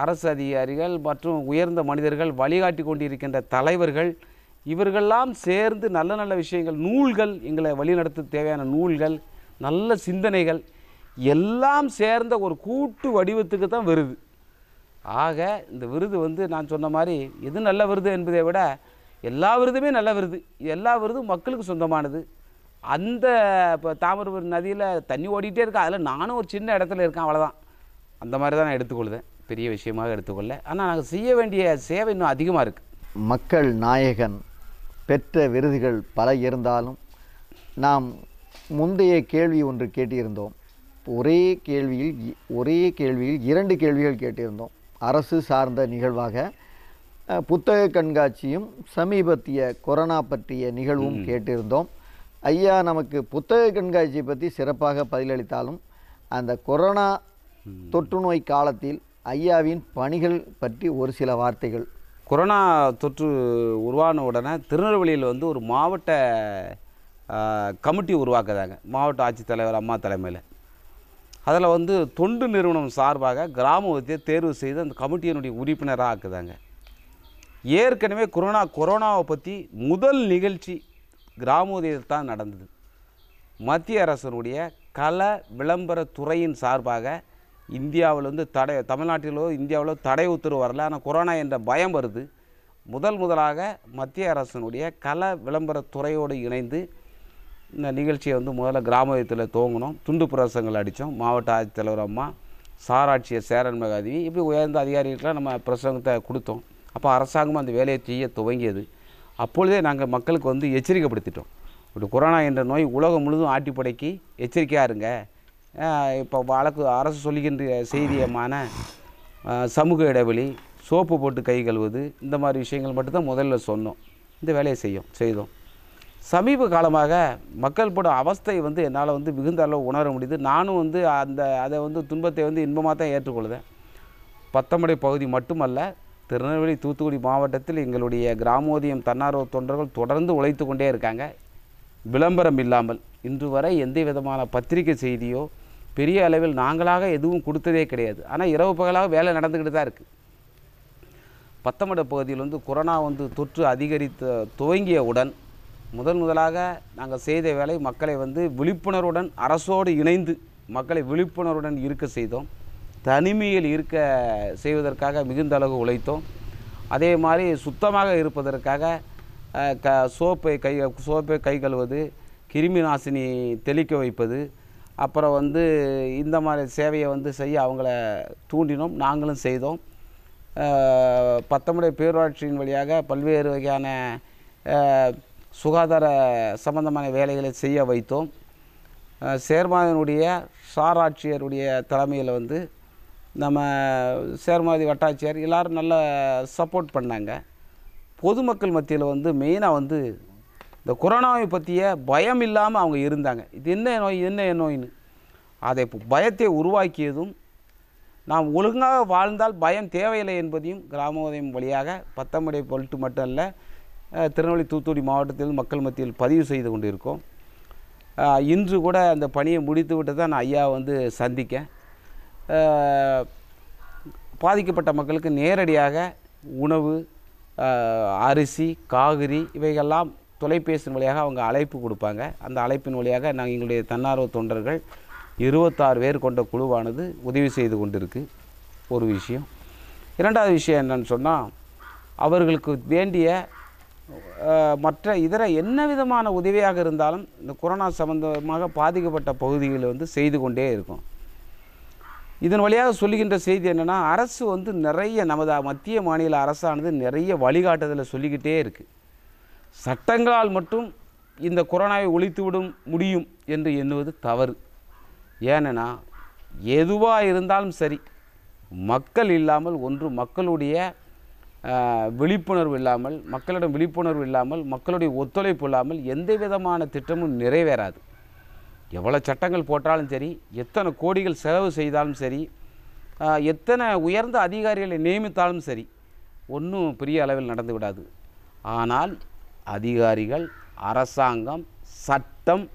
[SPEAKER 2] அரசு அதிகாரிகள் மற்றும் உயர்ந்த மனிதர்கள் வழிகாட்டி கொண்டிருக்கின்ற தலைவர்கள் இவர்களெல்லாம் சேர்ந்து நல்ல நல்ல விஷயங்கள் நூல்கள் எங்களை வழிநடத்த தேவையான நூல்கள் நல்ல சிந்தனைகள் எல்லாம் சேர்ந்த ஒரு கூட்டு வடிவத்துக்கு தான் விருது ஆக இந்த விருது வந்து நான் சொன்ன மாதிரி எது நல்ல விருது என்பதை விட எல்லா விருதுமே நல்ல விருது எல்லா விருதும் மக்களுக்கு சொந்தமானது அந்த இப்போ தாமிரபுரி நதியில் தண்ணி ஓடிக்கிட்டே இருக்கா அதில் நானும் ஒரு சின்ன இடத்துல இருக்கேன் அவ்வளோதான் அந்த மாதிரி தான் நான் எடுத்துக்கொள்வேன் பெரிய விஷயமாக எடுத்துக்கொள்ள ஆனால் நாங்கள் செய்ய வேண்டிய சேவை இன்னும் அதிகமாக இருக்குது
[SPEAKER 1] மக்கள் நாயகன் பெற்ற விருதுகள் பல இருந்தாலும் நாம் முந்தைய கேள்வி ஒன்று கேட்டிருந்தோம் ஒரே கேள்வியில் ஒரே கேள்வியில் இரண்டு கேள்விகள் கேட்டிருந்தோம் அரசு சார்ந்த நிகழ்வாக புத்தக கண்காட்சியும் சமீபத்திய கொரோனா பற்றிய நிகழ்வும் கேட்டிருந்தோம் ஐயா நமக்கு புத்தக கண்காட்சியை பற்றி சிறப்பாக பதிலளித்தாலும் அந்த கொரோனா தொற்று நோய் காலத்தில் ஐயாவின் பணிகள் பற்றி ஒரு சில வார்த்தைகள்
[SPEAKER 2] கொரோனா தொற்று உருவான உடனே திருநெல்வேலியில் வந்து ஒரு மாவட்ட கமிட்டி உருவாக்குறாங்க மாவட்ட ஆட்சித்தலைவர் அம்மா தலைமையில் அதில் வந்து தொண்டு நிறுவனம் சார்பாக கிராமத்தை தேர்வு செய்து அந்த கமிட்டியினுடைய உறுப்பினராக ஆக்குதாங்க ஏற்கனவே கொரோனா கொரோனாவை பற்றி முதல் நிகழ்ச்சி கிராமோதயத்தில் தான் நடந்தது மத்திய அரசனுடைய கல விளம்பரத்துறையின் சார்பாக இந்தியாவிலேருந்து தடை தமிழ்நாட்டிலோ இந்தியாவிலோ தடை உத்தரவு வரல ஆனால் கொரோனா என்ற பயம் வருது முதல் முதலாக மத்திய அரசனுடைய கல விளம்பரத்துறையோடு இணைந்து இந்த நிகழ்ச்சியை வந்து முதல்ல கிராமத்தில் துவங்கினோம் துண்டு பிரசங்கள் அடித்தோம் மாவட்ட ஆட்சித்தலைவர் அம்மா சாராட்சியர் சேரன் மகாதேவி இப்படி உயர்ந்த அதிகாரிகளுக்கெல்லாம் நம்ம பிரசங்கத்தை கொடுத்தோம் அப்போ அரசாங்கமும் அந்த வேலையை செய்ய துவங்கியது அப்பொழுதே நாங்கள் மக்களுக்கு வந்து எச்சரிக்கைப்படுத்திட்டோம் இப்படி கொரோனா என்ற நோய் உலகம் முழுதும் ஆட்டிப்படைக்கு எச்சரிக்கையாக இருங்க இப்போ வழக்கு அரசு சொல்லுகின்ற செய்தியமான சமூக இடைவெளி சோப்பு போட்டு கை கழுவது இந்த மாதிரி விஷயங்கள் மட்டும்தான் முதல்ல சொன்னோம் இந்த வேலையை செய்யும் செய்தோம் சமீப காலமாக மக்கள் படும் அவஸ்தை வந்து என்னால் வந்து மிகுந்த அளவு உணர முடியுது நானும் வந்து அந்த அதை வந்து துன்பத்தை வந்து இன்பமாக தான் ஏற்றுக்கொள்ளுதேன் பத்தமடை பகுதி மட்டுமல்ல திருநெல்வேலி தூத்துக்குடி மாவட்டத்தில் எங்களுடைய கிராமோதியம் தன்னார்வ தொண்டர்கள் தொடர்ந்து உழைத்து கொண்டே இருக்காங்க விளம்பரம் இல்லாமல் இன்று வரை எந்த விதமான பத்திரிகை செய்தியோ பெரிய அளவில் நாங்களாக எதுவும் கொடுத்ததே கிடையாது ஆனால் இரவு பகலாக வேலை நடந்துக்கிட்டு தான் இருக்குது பத்தமட பகுதியில் வந்து கொரோனா வந்து தொற்று அதிகரித்த துவங்கியவுடன் முதன் முதலாக நாங்கள் செய்த வேலை மக்களை வந்து விழிப்புணர்வுடன் அரசோடு இணைந்து மக்களை விழிப்புணர்வுடன் இருக்க செய்தோம் தனிமையில் இருக்க செய்வதற்காக மிகுந்த அளவு உழைத்தோம் அதே மாதிரி சுத்தமாக இருப்பதற்காக க சோப்பை கை சோப்பை கை கழுவது கிருமி நாசினி தெளிக்க வைப்பது அப்புறம் வந்து இந்த மாதிரி சேவையை வந்து செய்ய அவங்கள தூண்டினோம் நாங்களும் செய்தோம் பத்தமுடைய பேரூராட்சியின் வழியாக பல்வேறு வகையான சுகாதார சம்பந்தமான வேலைகளை செய்ய வைத்தோம் சேர்மாதனுடைய சாராட்சியருடைய தலைமையில் வந்து நம்ம சேர்மாதி வட்டாட்சியர் எல்லோரும் நல்லா சப்போர்ட் பண்ணாங்க பொதுமக்கள் மத்தியில் வந்து மெயினாக வந்து இந்த கொரோனாவை பற்றிய பயம் இல்லாமல் அவங்க இருந்தாங்க இது என்ன நோய் என்ன நோயின்னு அதை பயத்தை உருவாக்கியதும் நாம் ஒழுங்காக வாழ்ந்தால் பயம் தேவையில்லை என்பதையும் கிராம உதயம் வழியாக பத்தமடை பொருட்டு மட்டும் அல்ல திருநெல்வேலி தூத்துக்குடி மாவட்டத்தில் மக்கள் மத்தியில் பதிவு செய்து கொண்டிருக்கோம் இன்று கூட அந்த பணியை முடித்து விட்டு தான் நான் ஐயா வந்து சந்திக்கேன் பாதிக்கப்பட்ட மக்களுக்கு நேரடியாக உணவு அரிசி காகிரி இவைகள்லாம் தொலைபேசியின் வழியாக அவங்க அழைப்பு கொடுப்பாங்க அந்த அழைப்பின் வழியாக நாங்கள் எங்களுடைய தன்னார்வ தொண்டர்கள் இருபத்தாறு பேர் கொண்ட குழுவானது உதவி செய்து கொண்டிருக்கு ஒரு விஷயம் இரண்டாவது விஷயம் என்னன்னு சொன்னால் அவர்களுக்கு வேண்டிய மற்ற இதர என்ன விதமான உதவியாக இருந்தாலும் இந்த கொரோனா சம்பந்தமாக பாதிக்கப்பட்ட பகுதிகளில் வந்து செய்து கொண்டே இருக்கும் இதன் வழியாக சொல்லுகின்ற செய்தி என்னென்னா அரசு வந்து நிறைய நமது மத்திய மாநில அரசானது நிறைய வழிகாட்டுதலை சொல்லிக்கிட்டே இருக்குது சட்டங்களால் மட்டும் இந்த கொரோனாவை ஒழித்துவிடும் முடியும் என்று எண்ணுவது தவறு ஏனென்னா எதுவாக இருந்தாலும் சரி மக்கள் இல்லாமல் ஒன்று மக்களுடைய விழிப்புணர்வு இல்லாமல் மக்களிடம் விழிப்புணர்வு இல்லாமல் மக்களுடைய ஒத்துழைப்பு இல்லாமல் எந்த விதமான திட்டமும் நிறைவேறாது எவ்வளோ சட்டங்கள் போட்டாலும் சரி எத்தனை கோடிகள் செலவு செய்தாலும் சரி எத்தனை உயர்ந்த அதிகாரிகளை நியமித்தாலும் சரி ஒன்றும் பெரிய அளவில் நடந்து விடாது ஆனால் அதிகாரிகள் அரசாங்கம் சட்டம்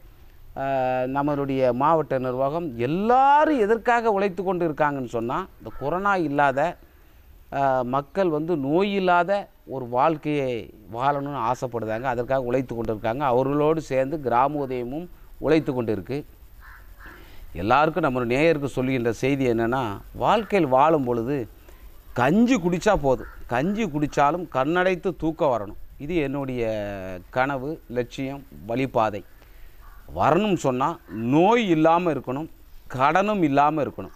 [SPEAKER 2] நம்மளுடைய மாவட்ட நிர்வாகம் எல்லாரும் எதற்காக உழைத்து கொண்டு இருக்காங்கன்னு சொன்னால் இந்த கொரோனா இல்லாத மக்கள் வந்து நோய் இல்லாத ஒரு வாழ்க்கையை வாழணும்னு ஆசைப்படுதாங்க அதற்காக உழைத்து கொண்டு இருக்காங்க அவர்களோடு சேர்ந்து கிராம உதயமும் உழைத்து கொண்டு இருக்குது எல்லாருக்கும் நம்ம நேயருக்கு சொல்லுகின்ற செய்தி என்னென்னா வாழ்க்கையில் வாழும் பொழுது கஞ்சி குடித்தா போதும் கஞ்சி குடித்தாலும் கண்ணடைத்து தூக்கம் வரணும் இது என்னுடைய கனவு லட்சியம் வழிபாதை வரணும்னு சொன்னால் நோய் இல்லாமல் இருக்கணும் கடனும் இல்லாமல் இருக்கணும்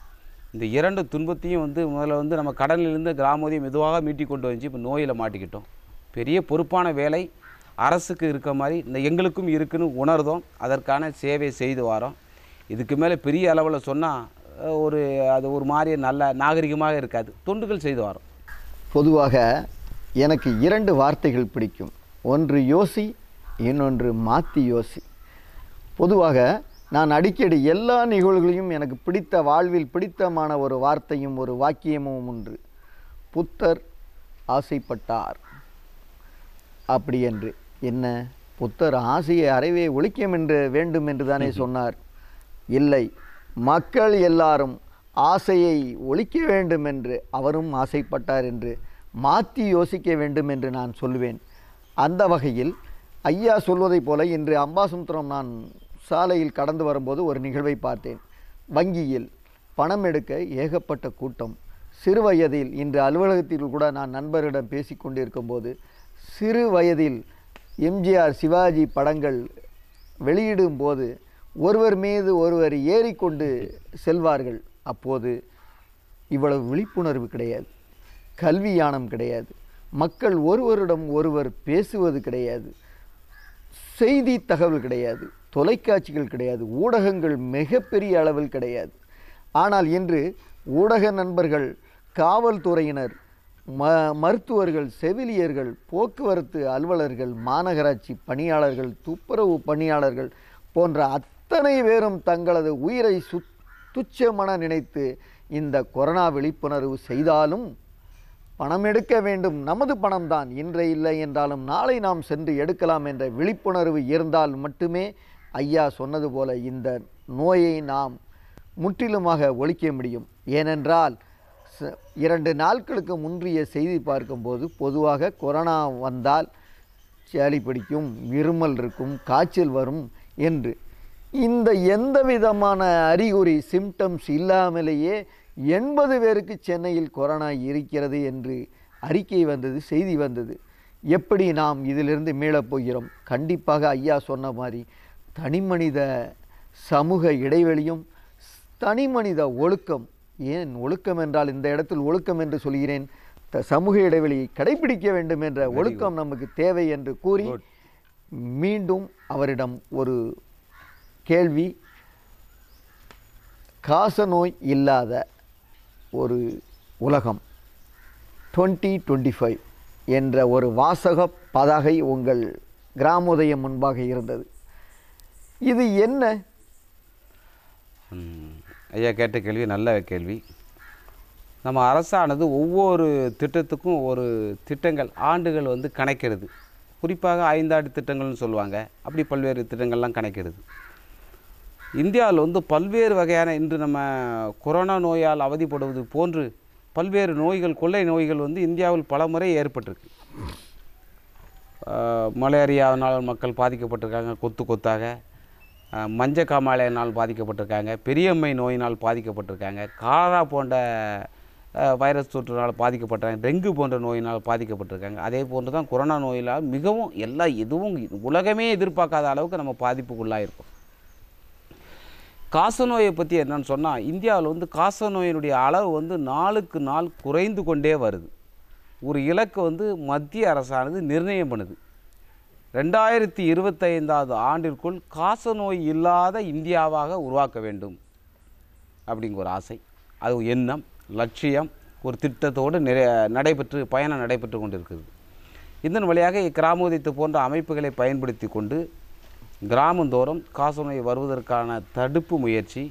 [SPEAKER 2] இந்த இரண்டு துன்பத்தையும் வந்து முதல்ல வந்து நம்ம கடனிலிருந்து கிராமத்தையும் மெதுவாக மீட்டி கொண்டு வந்துச்சு இப்போ நோயில் மாட்டிக்கிட்டோம் பெரிய பொறுப்பான வேலை அரசுக்கு இருக்க மாதிரி இந்த எங்களுக்கும் இருக்குன்னு உணர்ந்தோம் அதற்கான சேவை செய்து வரோம் இதுக்கு மேலே பெரிய அளவில் சொன்னால் ஒரு அது ஒரு மாதிரி நல்ல நாகரிகமாக இருக்காது தொண்டுகள் செய்து வரோம்
[SPEAKER 1] பொதுவாக எனக்கு இரண்டு வார்த்தைகள் பிடிக்கும் ஒன்று யோசி இன்னொன்று மாற்றி யோசி பொதுவாக நான் அடிக்கடி எல்லா நிகழ்வுகளையும் எனக்கு பிடித்த வாழ்வில் பிடித்தமான ஒரு வார்த்தையும் ஒரு வாக்கியமும் உண்டு புத்தர் ஆசைப்பட்டார் அப்படி என்று என்ன புத்தர் ஆசிய அறைவே ஒழிக்கும் என்று வேண்டும் என்று தானே சொன்னார் இல்லை மக்கள் எல்லாரும் ஆசையை ஒழிக்க வேண்டும் என்று அவரும் ஆசைப்பட்டார் என்று மாற்றி யோசிக்க வேண்டும் என்று நான் சொல்லுவேன் அந்த வகையில் ஐயா சொல்வதைப் போல இன்று அம்பாசமுத்திரம் நான் சாலையில் கடந்து வரும்போது ஒரு நிகழ்வை பார்த்தேன் வங்கியில் பணம் எடுக்க ஏகப்பட்ட கூட்டம் சிறு வயதில் இன்று அலுவலகத்தில் கூட நான் நண்பரிடம் பேசி போது சிறு வயதில் எம்ஜிஆர் சிவாஜி படங்கள் வெளியிடும் போது ஒருவர் மீது ஒருவர் ஏறிக்கொண்டு செல்வார்கள் அப்போது இவ்வளவு விழிப்புணர்வு கிடையாது கல்வி யானம் கிடையாது மக்கள் ஒருவரிடம் ஒருவர் பேசுவது கிடையாது செய்தி தகவல் கிடையாது தொலைக்காட்சிகள் கிடையாது ஊடகங்கள் மிகப்பெரிய அளவில் கிடையாது ஆனால் இன்று ஊடக நண்பர்கள் காவல்துறையினர் ம மருத்துவர்கள் செவிலியர்கள் போக்குவரத்து அலுவலர்கள் மாநகராட்சி பணியாளர்கள் துப்புரவு பணியாளர்கள் போன்ற அத்தனை பேரும் தங்களது உயிரை சு நினைத்து இந்த கொரோனா விழிப்புணர்வு செய்தாலும் பணம் எடுக்க வேண்டும் நமது பணம்தான் இன்றே இல்லை என்றாலும் நாளை நாம் சென்று எடுக்கலாம் என்ற விழிப்புணர்வு இருந்தால் மட்டுமே ஐயா சொன்னது போல இந்த நோயை நாம் முற்றிலுமாக ஒழிக்க முடியும் ஏனென்றால் இரண்டு நாட்களுக்கு முன்றிய செய்தி பார்க்கும்போது பொதுவாக கொரோனா வந்தால் சளி பிடிக்கும் இருமல் இருக்கும் காய்ச்சல் வரும் என்று இந்த எந்த விதமான அறிகுறி சிம்டம்ஸ் இல்லாமலேயே எண்பது பேருக்கு சென்னையில் கொரோனா இருக்கிறது என்று அறிக்கை வந்தது செய்தி வந்தது எப்படி நாம் இதிலிருந்து மீளப்போகிறோம் கண்டிப்பாக ஐயா சொன்ன மாதிரி தனிமனித சமூக இடைவெளியும் தனிமனித ஒழுக்கம் ஏன் ஒழுக்கம் என்றால் இந்த இடத்தில் ஒழுக்கம் என்று சொல்கிறேன் சமூக இடைவெளியை கடைபிடிக்க வேண்டும் என்ற ஒழுக்கம் நமக்கு தேவை என்று கூறி மீண்டும் அவரிடம் ஒரு கேள்வி காசநோய் இல்லாத ஒரு உலகம் டுவெண்ட்டி டுவெண்ட்டி ஃபைவ் என்ற ஒரு வாசக பதாகை உங்கள் கிராமோதயம் முன்பாக இருந்தது இது என்ன
[SPEAKER 2] ஐயா கேட்ட கேள்வி நல்ல கேள்வி நம்ம அரசானது ஒவ்வொரு திட்டத்துக்கும் ஒரு திட்டங்கள் ஆண்டுகள் வந்து கணக்கிறது குறிப்பாக ஐந்தாண்டு திட்டங்கள்னு சொல்லுவாங்க அப்படி பல்வேறு திட்டங்கள்லாம் கணக்கிறது இந்தியாவில் வந்து பல்வேறு வகையான இன்று நம்ம கொரோனா நோயால் அவதிப்படுவது போன்று பல்வேறு நோய்கள் கொள்ளை நோய்கள் வந்து இந்தியாவில் பல முறை ஏற்பட்டிருக்கு மலேரியாவினால் மக்கள் பாதிக்கப்பட்டிருக்காங்க கொத்து கொத்தாக மஞ்ச காமாலையினால் பாதிக்கப்பட்டிருக்காங்க பெரியம்மை நோயினால் பாதிக்கப்பட்டிருக்காங்க காலரா போன்ற வைரஸ் தொற்றுனால் பாதிக்கப்பட்டாங்க டெங்கு போன்ற நோயினால் பாதிக்கப்பட்டிருக்காங்க அதே போன்று தான் கொரோனா நோயினால் மிகவும் எல்லா எதுவும் உலகமே எதிர்பார்க்காத அளவுக்கு நம்ம காச நோயை பற்றி என்னன்னு சொன்னால் இந்தியாவில் வந்து காச நோயினுடைய அளவு வந்து நாளுக்கு நாள் குறைந்து கொண்டே வருது ஒரு இலக்கை வந்து மத்திய அரசானது நிர்ணயம் பண்ணுது ரெண்டாயிரத்தி இருபத்தைந்தாவது ஆண்டிற்குள் காசநோய் இல்லாத இந்தியாவாக உருவாக்க வேண்டும் அப்படிங்கிற ஒரு ஆசை அது எண்ணம் லட்சியம் ஒரு திட்டத்தோடு நிறைய நடைபெற்று பயணம் நடைபெற்று கொண்டிருக்கிறது இதன் வழியாக இக்கிராமோதித்து போன்ற அமைப்புகளை பயன்படுத்தி கொண்டு கிராமந்தோறும் காசநோய் வருவதற்கான தடுப்பு முயற்சி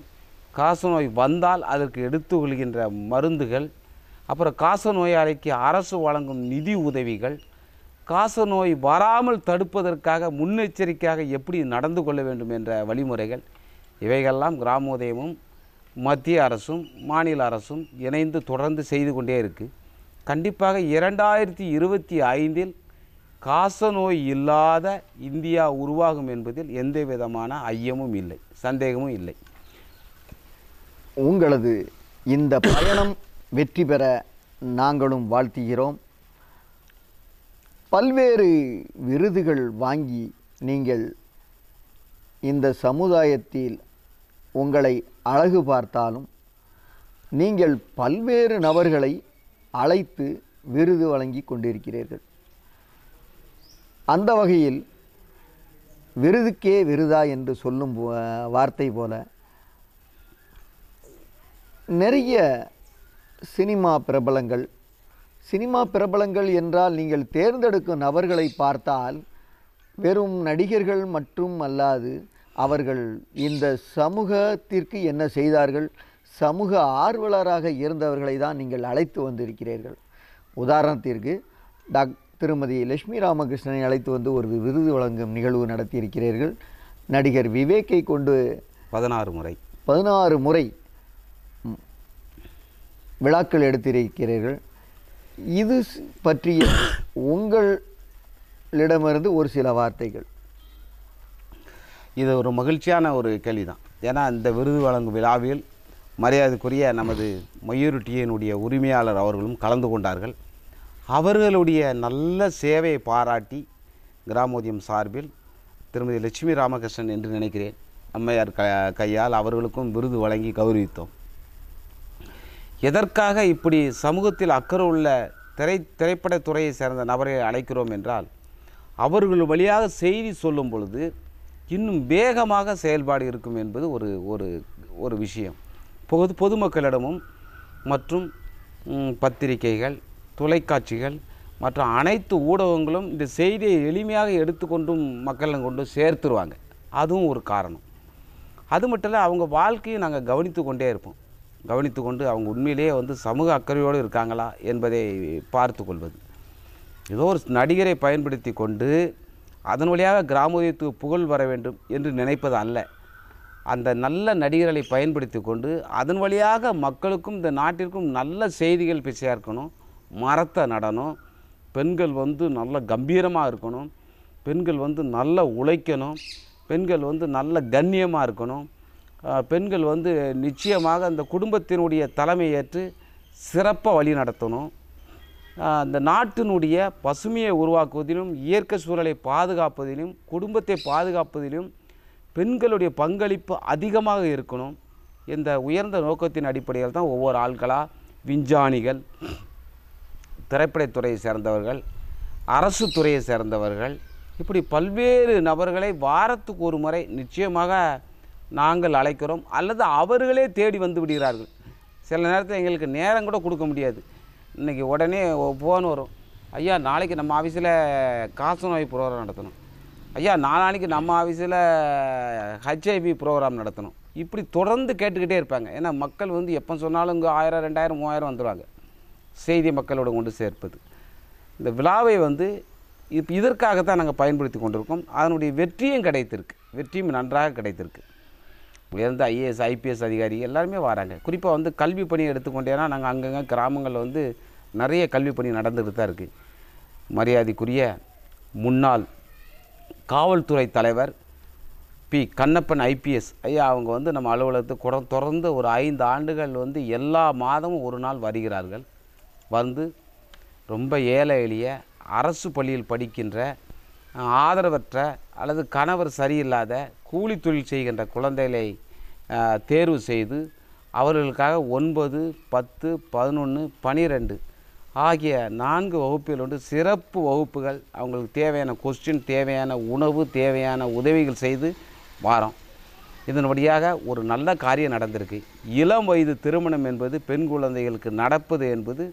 [SPEAKER 2] காசநோய் வந்தால் அதற்கு எடுத்துக்கொள்கின்ற மருந்துகள் அப்புறம் காசநோயாளிக்கு அரசு வழங்கும் நிதி உதவிகள் காசநோய் வராமல் தடுப்பதற்காக முன்னெச்சரிக்கையாக எப்படி நடந்து கொள்ள வேண்டும் என்ற வழிமுறைகள் இவைகள்லாம் கிராமோதயமும் மத்திய அரசும் மாநில அரசும் இணைந்து தொடர்ந்து செய்து கொண்டே இருக்குது கண்டிப்பாக இரண்டாயிரத்தி இருபத்தி ஐந்தில் காசநோய் இல்லாத இந்தியா உருவாகும்
[SPEAKER 1] என்பதில் எந்த விதமான ஐயமும் இல்லை சந்தேகமும் இல்லை உங்களது இந்த பயணம் வெற்றி பெற நாங்களும் வாழ்த்துகிறோம் பல்வேறு விருதுகள் வாங்கி நீங்கள் இந்த சமுதாயத்தில் உங்களை அழகு பார்த்தாலும் நீங்கள் பல்வேறு நபர்களை அழைத்து விருது வழங்கி கொண்டிருக்கிறீர்கள் அந்த வகையில் விருதுக்கே விருதா என்று சொல்லும் வார்த்தை போல நிறைய சினிமா பிரபலங்கள் சினிமா பிரபலங்கள் என்றால் நீங்கள் தேர்ந்தெடுக்கும் நபர்களை பார்த்தால் வெறும் நடிகர்கள் மட்டும் அல்லாது அவர்கள் இந்த சமூகத்திற்கு என்ன செய்தார்கள் சமூக ஆர்வலராக இருந்தவர்களை தான் நீங்கள் அழைத்து வந்திருக்கிறீர்கள் உதாரணத்திற்கு டாக் திருமதி லட்சுமி ராமகிருஷ்ணனை அழைத்து வந்து ஒரு விருது வழங்கும் நிகழ்வு நடத்தியிருக்கிறீர்கள் நடிகர் விவேக்கை கொண்டு பதினாறு முறை பதினாறு முறை விழாக்கள் எடுத்திருக்கிறீர்கள் இது பற்றிய உங்களிடமிருந்து ஒரு சில வார்த்தைகள்
[SPEAKER 2] இது ஒரு மகிழ்ச்சியான ஒரு கேள்வி தான் ஏன்னா இந்த விருது வழங்கும் விழாவில் மரியாதைக்குரிய நமது மயூரிட்டியினுடைய உரிமையாளர் அவர்களும் கலந்து கொண்டார்கள் அவர்களுடைய நல்ல சேவையை பாராட்டி கிராமோதியம் சார்பில் திருமதி லட்சுமி ராமகிருஷ்ணன் என்று நினைக்கிறேன் அம்மையார் க கையால் அவர்களுக்கும் விருது வழங்கி கௌரவித்தோம் எதற்காக இப்படி சமூகத்தில் அக்கறை உள்ள திரை திரைப்படத்துறையை சேர்ந்த நபரை அழைக்கிறோம் என்றால் அவர்கள் வழியாக செய்தி சொல்லும் பொழுது இன்னும் வேகமாக செயல்பாடு இருக்கும் என்பது ஒரு ஒரு ஒரு விஷயம் பொது பொதுமக்களிடமும் மற்றும் பத்திரிகைகள் தொலைக்காட்சிகள் மற்ற அனைத்து ஊடகங்களும் இந்த செய்தியை எளிமையாக எடுத்துக்கொண்டும் மக்களை கொண்டு சேர்த்துருவாங்க அதுவும் ஒரு காரணம் அது மட்டும் இல்லை அவங்க வாழ்க்கையை நாங்கள் கவனித்து கொண்டே இருப்போம் கவனித்து கொண்டு அவங்க உண்மையிலேயே வந்து சமூக அக்கறையோடு இருக்காங்களா என்பதை பார்த்து கொள்வது ஏதோ ஒரு நடிகரை பயன்படுத்தி கொண்டு அதன் வழியாக உதயத்துக்கு புகழ் வர வேண்டும் என்று நினைப்பது அல்ல அந்த நல்ல நடிகர்களை பயன்படுத்தி கொண்டு அதன் வழியாக மக்களுக்கும் இந்த நாட்டிற்கும் நல்ல செய்திகள் போய் இருக்கணும் மரத்தை நடணும் பெண்கள் வந்து நல்ல கம்பீரமாக இருக்கணும் பெண்கள் வந்து நல்லா உழைக்கணும் பெண்கள் வந்து நல்ல கண்ணியமாக இருக்கணும் பெண்கள் வந்து நிச்சயமாக அந்த குடும்பத்தினுடைய தலைமையேற்று சிறப்பாக வழி நடத்தணும் அந்த நாட்டினுடைய பசுமையை உருவாக்குவதிலும் இயற்கை சூழலை பாதுகாப்பதிலும் குடும்பத்தை பாதுகாப்பதிலும் பெண்களுடைய பங்களிப்பு அதிகமாக இருக்கணும் இந்த உயர்ந்த நோக்கத்தின் அடிப்படையில் தான் ஒவ்வொரு ஆள்களாக விஞ்ஞானிகள் திரைப்படத்துறையை சேர்ந்தவர்கள் அரசு துறையை சேர்ந்தவர்கள் இப்படி பல்வேறு நபர்களை வாரத்துக்கு ஒரு முறை நிச்சயமாக நாங்கள் அழைக்கிறோம் அல்லது அவர்களே தேடி வந்து விடுகிறார்கள் சில நேரத்தில் எங்களுக்கு நேரம் கூட கொடுக்க முடியாது இன்றைக்கி உடனே ஃபோன் வரும் ஐயா நாளைக்கு நம்ம ஆஃபீஸில் காசு நோய் ப்ரோக்ராம் நடத்தணும் ஐயா நாளைக்கு நம்ம ஆஃபீஸில் ஹெச்ஐபி ப்ரோக்ராம் நடத்தணும் இப்படி தொடர்ந்து கேட்டுக்கிட்டே இருப்பாங்க ஏன்னா மக்கள் வந்து எப்போ சொன்னாலும் இங்கே ஆயிரம் ரெண்டாயிரம் மூவாயிரம் வந்துடுவாங்க செய்தி மக்களோட கொண்டு சேர்ப்பது இந்த விழாவை வந்து இப்போ இதற்காகத்தான் நாங்கள் பயன்படுத்தி கொண்டிருக்கோம் அதனுடைய வெற்றியும் கிடைத்திருக்கு வெற்றியும் நன்றாக கிடைத்திருக்கு உயர்ந்த ஐஏஎஸ் ஐபிஎஸ் அதிகாரி எல்லாருமே வராங்க குறிப்பாக வந்து கல்வி பணியை எடுத்துக்கொண்டேன்னா நாங்கள் அங்கங்கே கிராமங்களில் வந்து நிறைய கல்வி பணி நடந்துகிட்டு தான் இருக்குது மரியாதைக்குரிய முன்னாள் காவல்துறை தலைவர் பி கண்ணப்பன் ஐபிஎஸ் ஐயா அவங்க வந்து நம்ம அலுவலகத்துக்கு குட தொடர்ந்து ஒரு ஐந்து ஆண்டுகள் வந்து எல்லா மாதமும் ஒரு நாள் வருகிறார்கள் வந்து ரொம்ப ஏழை எளிய அரசு பள்ளியில் படிக்கின்ற ஆதரவற்ற அல்லது கணவர் சரியில்லாத கூலி தொழில் செய்கின்ற குழந்தைகளை தேர்வு செய்து அவர்களுக்காக ஒன்பது பத்து பதினொன்று பனிரெண்டு ஆகிய நான்கு வகுப்பில் ஒன்று சிறப்பு வகுப்புகள் அவங்களுக்கு தேவையான கொஸ்டின் தேவையான உணவு தேவையான உதவிகள் செய்து வாரம் இதன் வழியாக ஒரு நல்ல காரியம் நடந்திருக்கு இளம் வயது திருமணம் என்பது பெண் குழந்தைகளுக்கு நடப்பது என்பது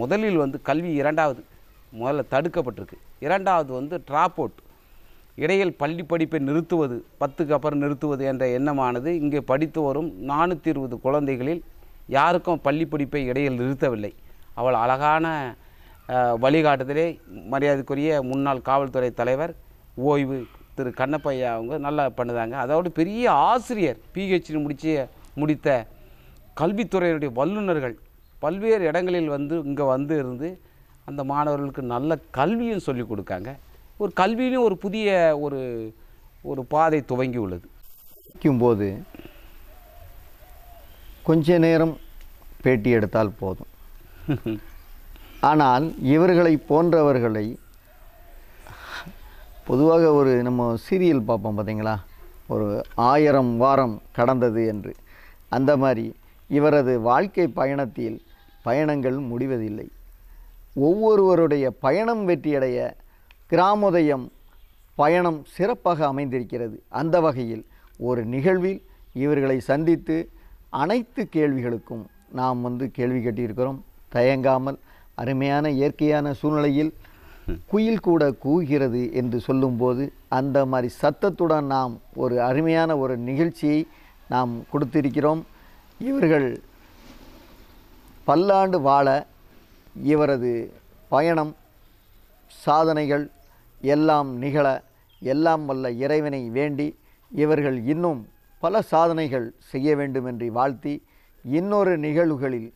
[SPEAKER 2] முதலில் வந்து கல்வி இரண்டாவது முதல்ல தடுக்கப்பட்டிருக்கு இரண்டாவது வந்து ட்ராப் அவுட் இடையில் பள்ளி படிப்பை நிறுத்துவது பத்துக்கு அப்புறம் நிறுத்துவது என்ற எண்ணமானது இங்கே படித்து வரும் நானூற்றி இருபது குழந்தைகளில் யாருக்கும் பள்ளி படிப்பை இடையில் நிறுத்தவில்லை அவள் அழகான வழிகாட்டுதலே மரியாதைக்குரிய முன்னாள் காவல்துறை தலைவர் ஓய்வு திரு கண்ணப்பையா அவங்க நல்லா பண்ணுதாங்க அதோடு பெரிய ஆசிரியர் பிஹெச்டி முடிச்சு முடித்த கல்வித்துறையினுடைய வல்லுநர்கள் பல்வேறு இடங்களில் வந்து இங்கே வந்து இருந்து அந்த மாணவர்களுக்கு நல்ல கல்வியும் சொல்லிக் கொடுக்காங்க ஒரு கல்வியிலும் ஒரு புதிய ஒரு ஒரு பாதை
[SPEAKER 1] துவங்கி உள்ளது போது கொஞ்ச நேரம் பேட்டி எடுத்தால் போதும் ஆனால் இவர்களை போன்றவர்களை பொதுவாக ஒரு நம்ம சீரியல் பார்ப்போம் பார்த்தீங்களா ஒரு ஆயிரம் வாரம் கடந்தது என்று அந்த மாதிரி இவரது வாழ்க்கை பயணத்தில் பயணங்கள் முடிவதில்லை ஒவ்வொருவருடைய பயணம் வெற்றியடைய கிராமோதயம் பயணம் சிறப்பாக அமைந்திருக்கிறது அந்த வகையில் ஒரு நிகழ்வில் இவர்களை சந்தித்து அனைத்து கேள்விகளுக்கும் நாம் வந்து கேள்வி கட்டியிருக்கிறோம் தயங்காமல் அருமையான இயற்கையான சூழ்நிலையில் குயில் கூட கூகிறது என்று சொல்லும்போது அந்த மாதிரி சத்தத்துடன் நாம் ஒரு அருமையான ஒரு நிகழ்ச்சியை நாம் கொடுத்திருக்கிறோம் இவர்கள் பல்லாண்டு வாழ இவரது பயணம் சாதனைகள் எல்லாம் நிகழ எல்லாம் வல்ல இறைவனை வேண்டி இவர்கள் இன்னும் பல சாதனைகள் செய்ய வேண்டும் என்று வாழ்த்தி இன்னொரு நிகழ்வுகளில்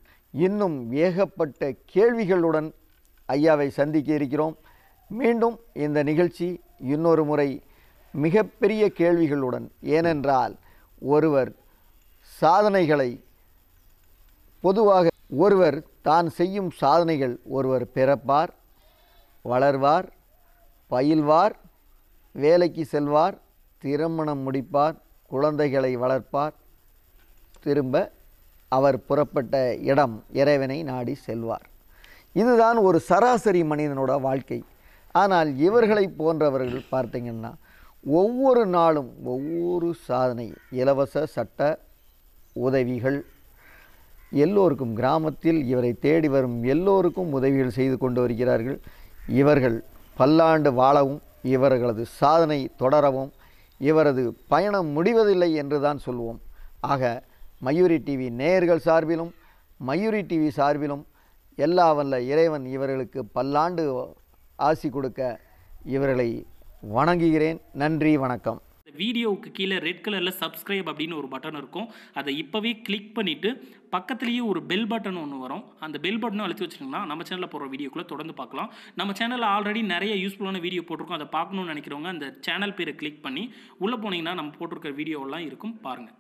[SPEAKER 1] இன்னும் ஏகப்பட்ட கேள்விகளுடன் ஐயாவை சந்திக்க இருக்கிறோம் மீண்டும் இந்த நிகழ்ச்சி இன்னொரு முறை மிகப்பெரிய கேள்விகளுடன் ஏனென்றால் ஒருவர் சாதனைகளை பொதுவாக ஒருவர் தான் செய்யும் சாதனைகள் ஒருவர் பிறப்பார் வளர்வார் பயில்வார் வேலைக்கு செல்வார் திருமணம் முடிப்பார் குழந்தைகளை வளர்ப்பார் திரும்ப அவர் புறப்பட்ட இடம் இறைவனை நாடி செல்வார் இதுதான் ஒரு சராசரி மனிதனோட வாழ்க்கை ஆனால் இவர்களை போன்றவர்கள் பார்த்திங்கன்னா ஒவ்வொரு நாளும் ஒவ்வொரு சாதனை இலவச சட்ட உதவிகள் எல்லோருக்கும் கிராமத்தில் இவரை தேடி வரும் எல்லோருக்கும் உதவிகள் செய்து கொண்டு வருகிறார்கள் இவர்கள் பல்லாண்டு வாழவும் இவர்களது சாதனை தொடரவும் இவரது பயணம் முடிவதில்லை என்று தான் சொல்வோம் ஆக மயூரி டிவி நேயர்கள் சார்பிலும் மயூரி டிவி சார்பிலும் எல்லா வல்ல இறைவன் இவர்களுக்கு பல்லாண்டு ஆசி கொடுக்க இவர்களை வணங்குகிறேன் நன்றி வணக்கம்
[SPEAKER 2] வீடியோவுக்கு கீழே ரெட் கலரில் சப்ஸ்கிரைப் அப்படின்னு ஒரு பட்டன் இருக்கும் அதை இப்போவே கிளிக் பண்ணிவிட்டு பக்கத்துலேயே ஒரு பெல் பட்டன் ஒன்று வரும் அந்த பெல் பட்டனும் அழித்து வச்சுருங்கன்னா நம்ம சேனலில் போகிற வீடியோக்குள்ளே தொடர்ந்து பார்க்கலாம் நம்ம சேனலில் ஆல்ரெடி நிறைய யூஸ்ஃபுல்லான வீடியோ போட்டிருக்கோம் அதை பார்க்கணும்னு நினைக்கிறவங்க அந்த சேனல் பேரை கிளிக் பண்ணி உள்ளே போனீங்கன்னா நம்ம போட்டிருக்க வீடியோவெல்லாம் இருக்கும் பாருங்கள்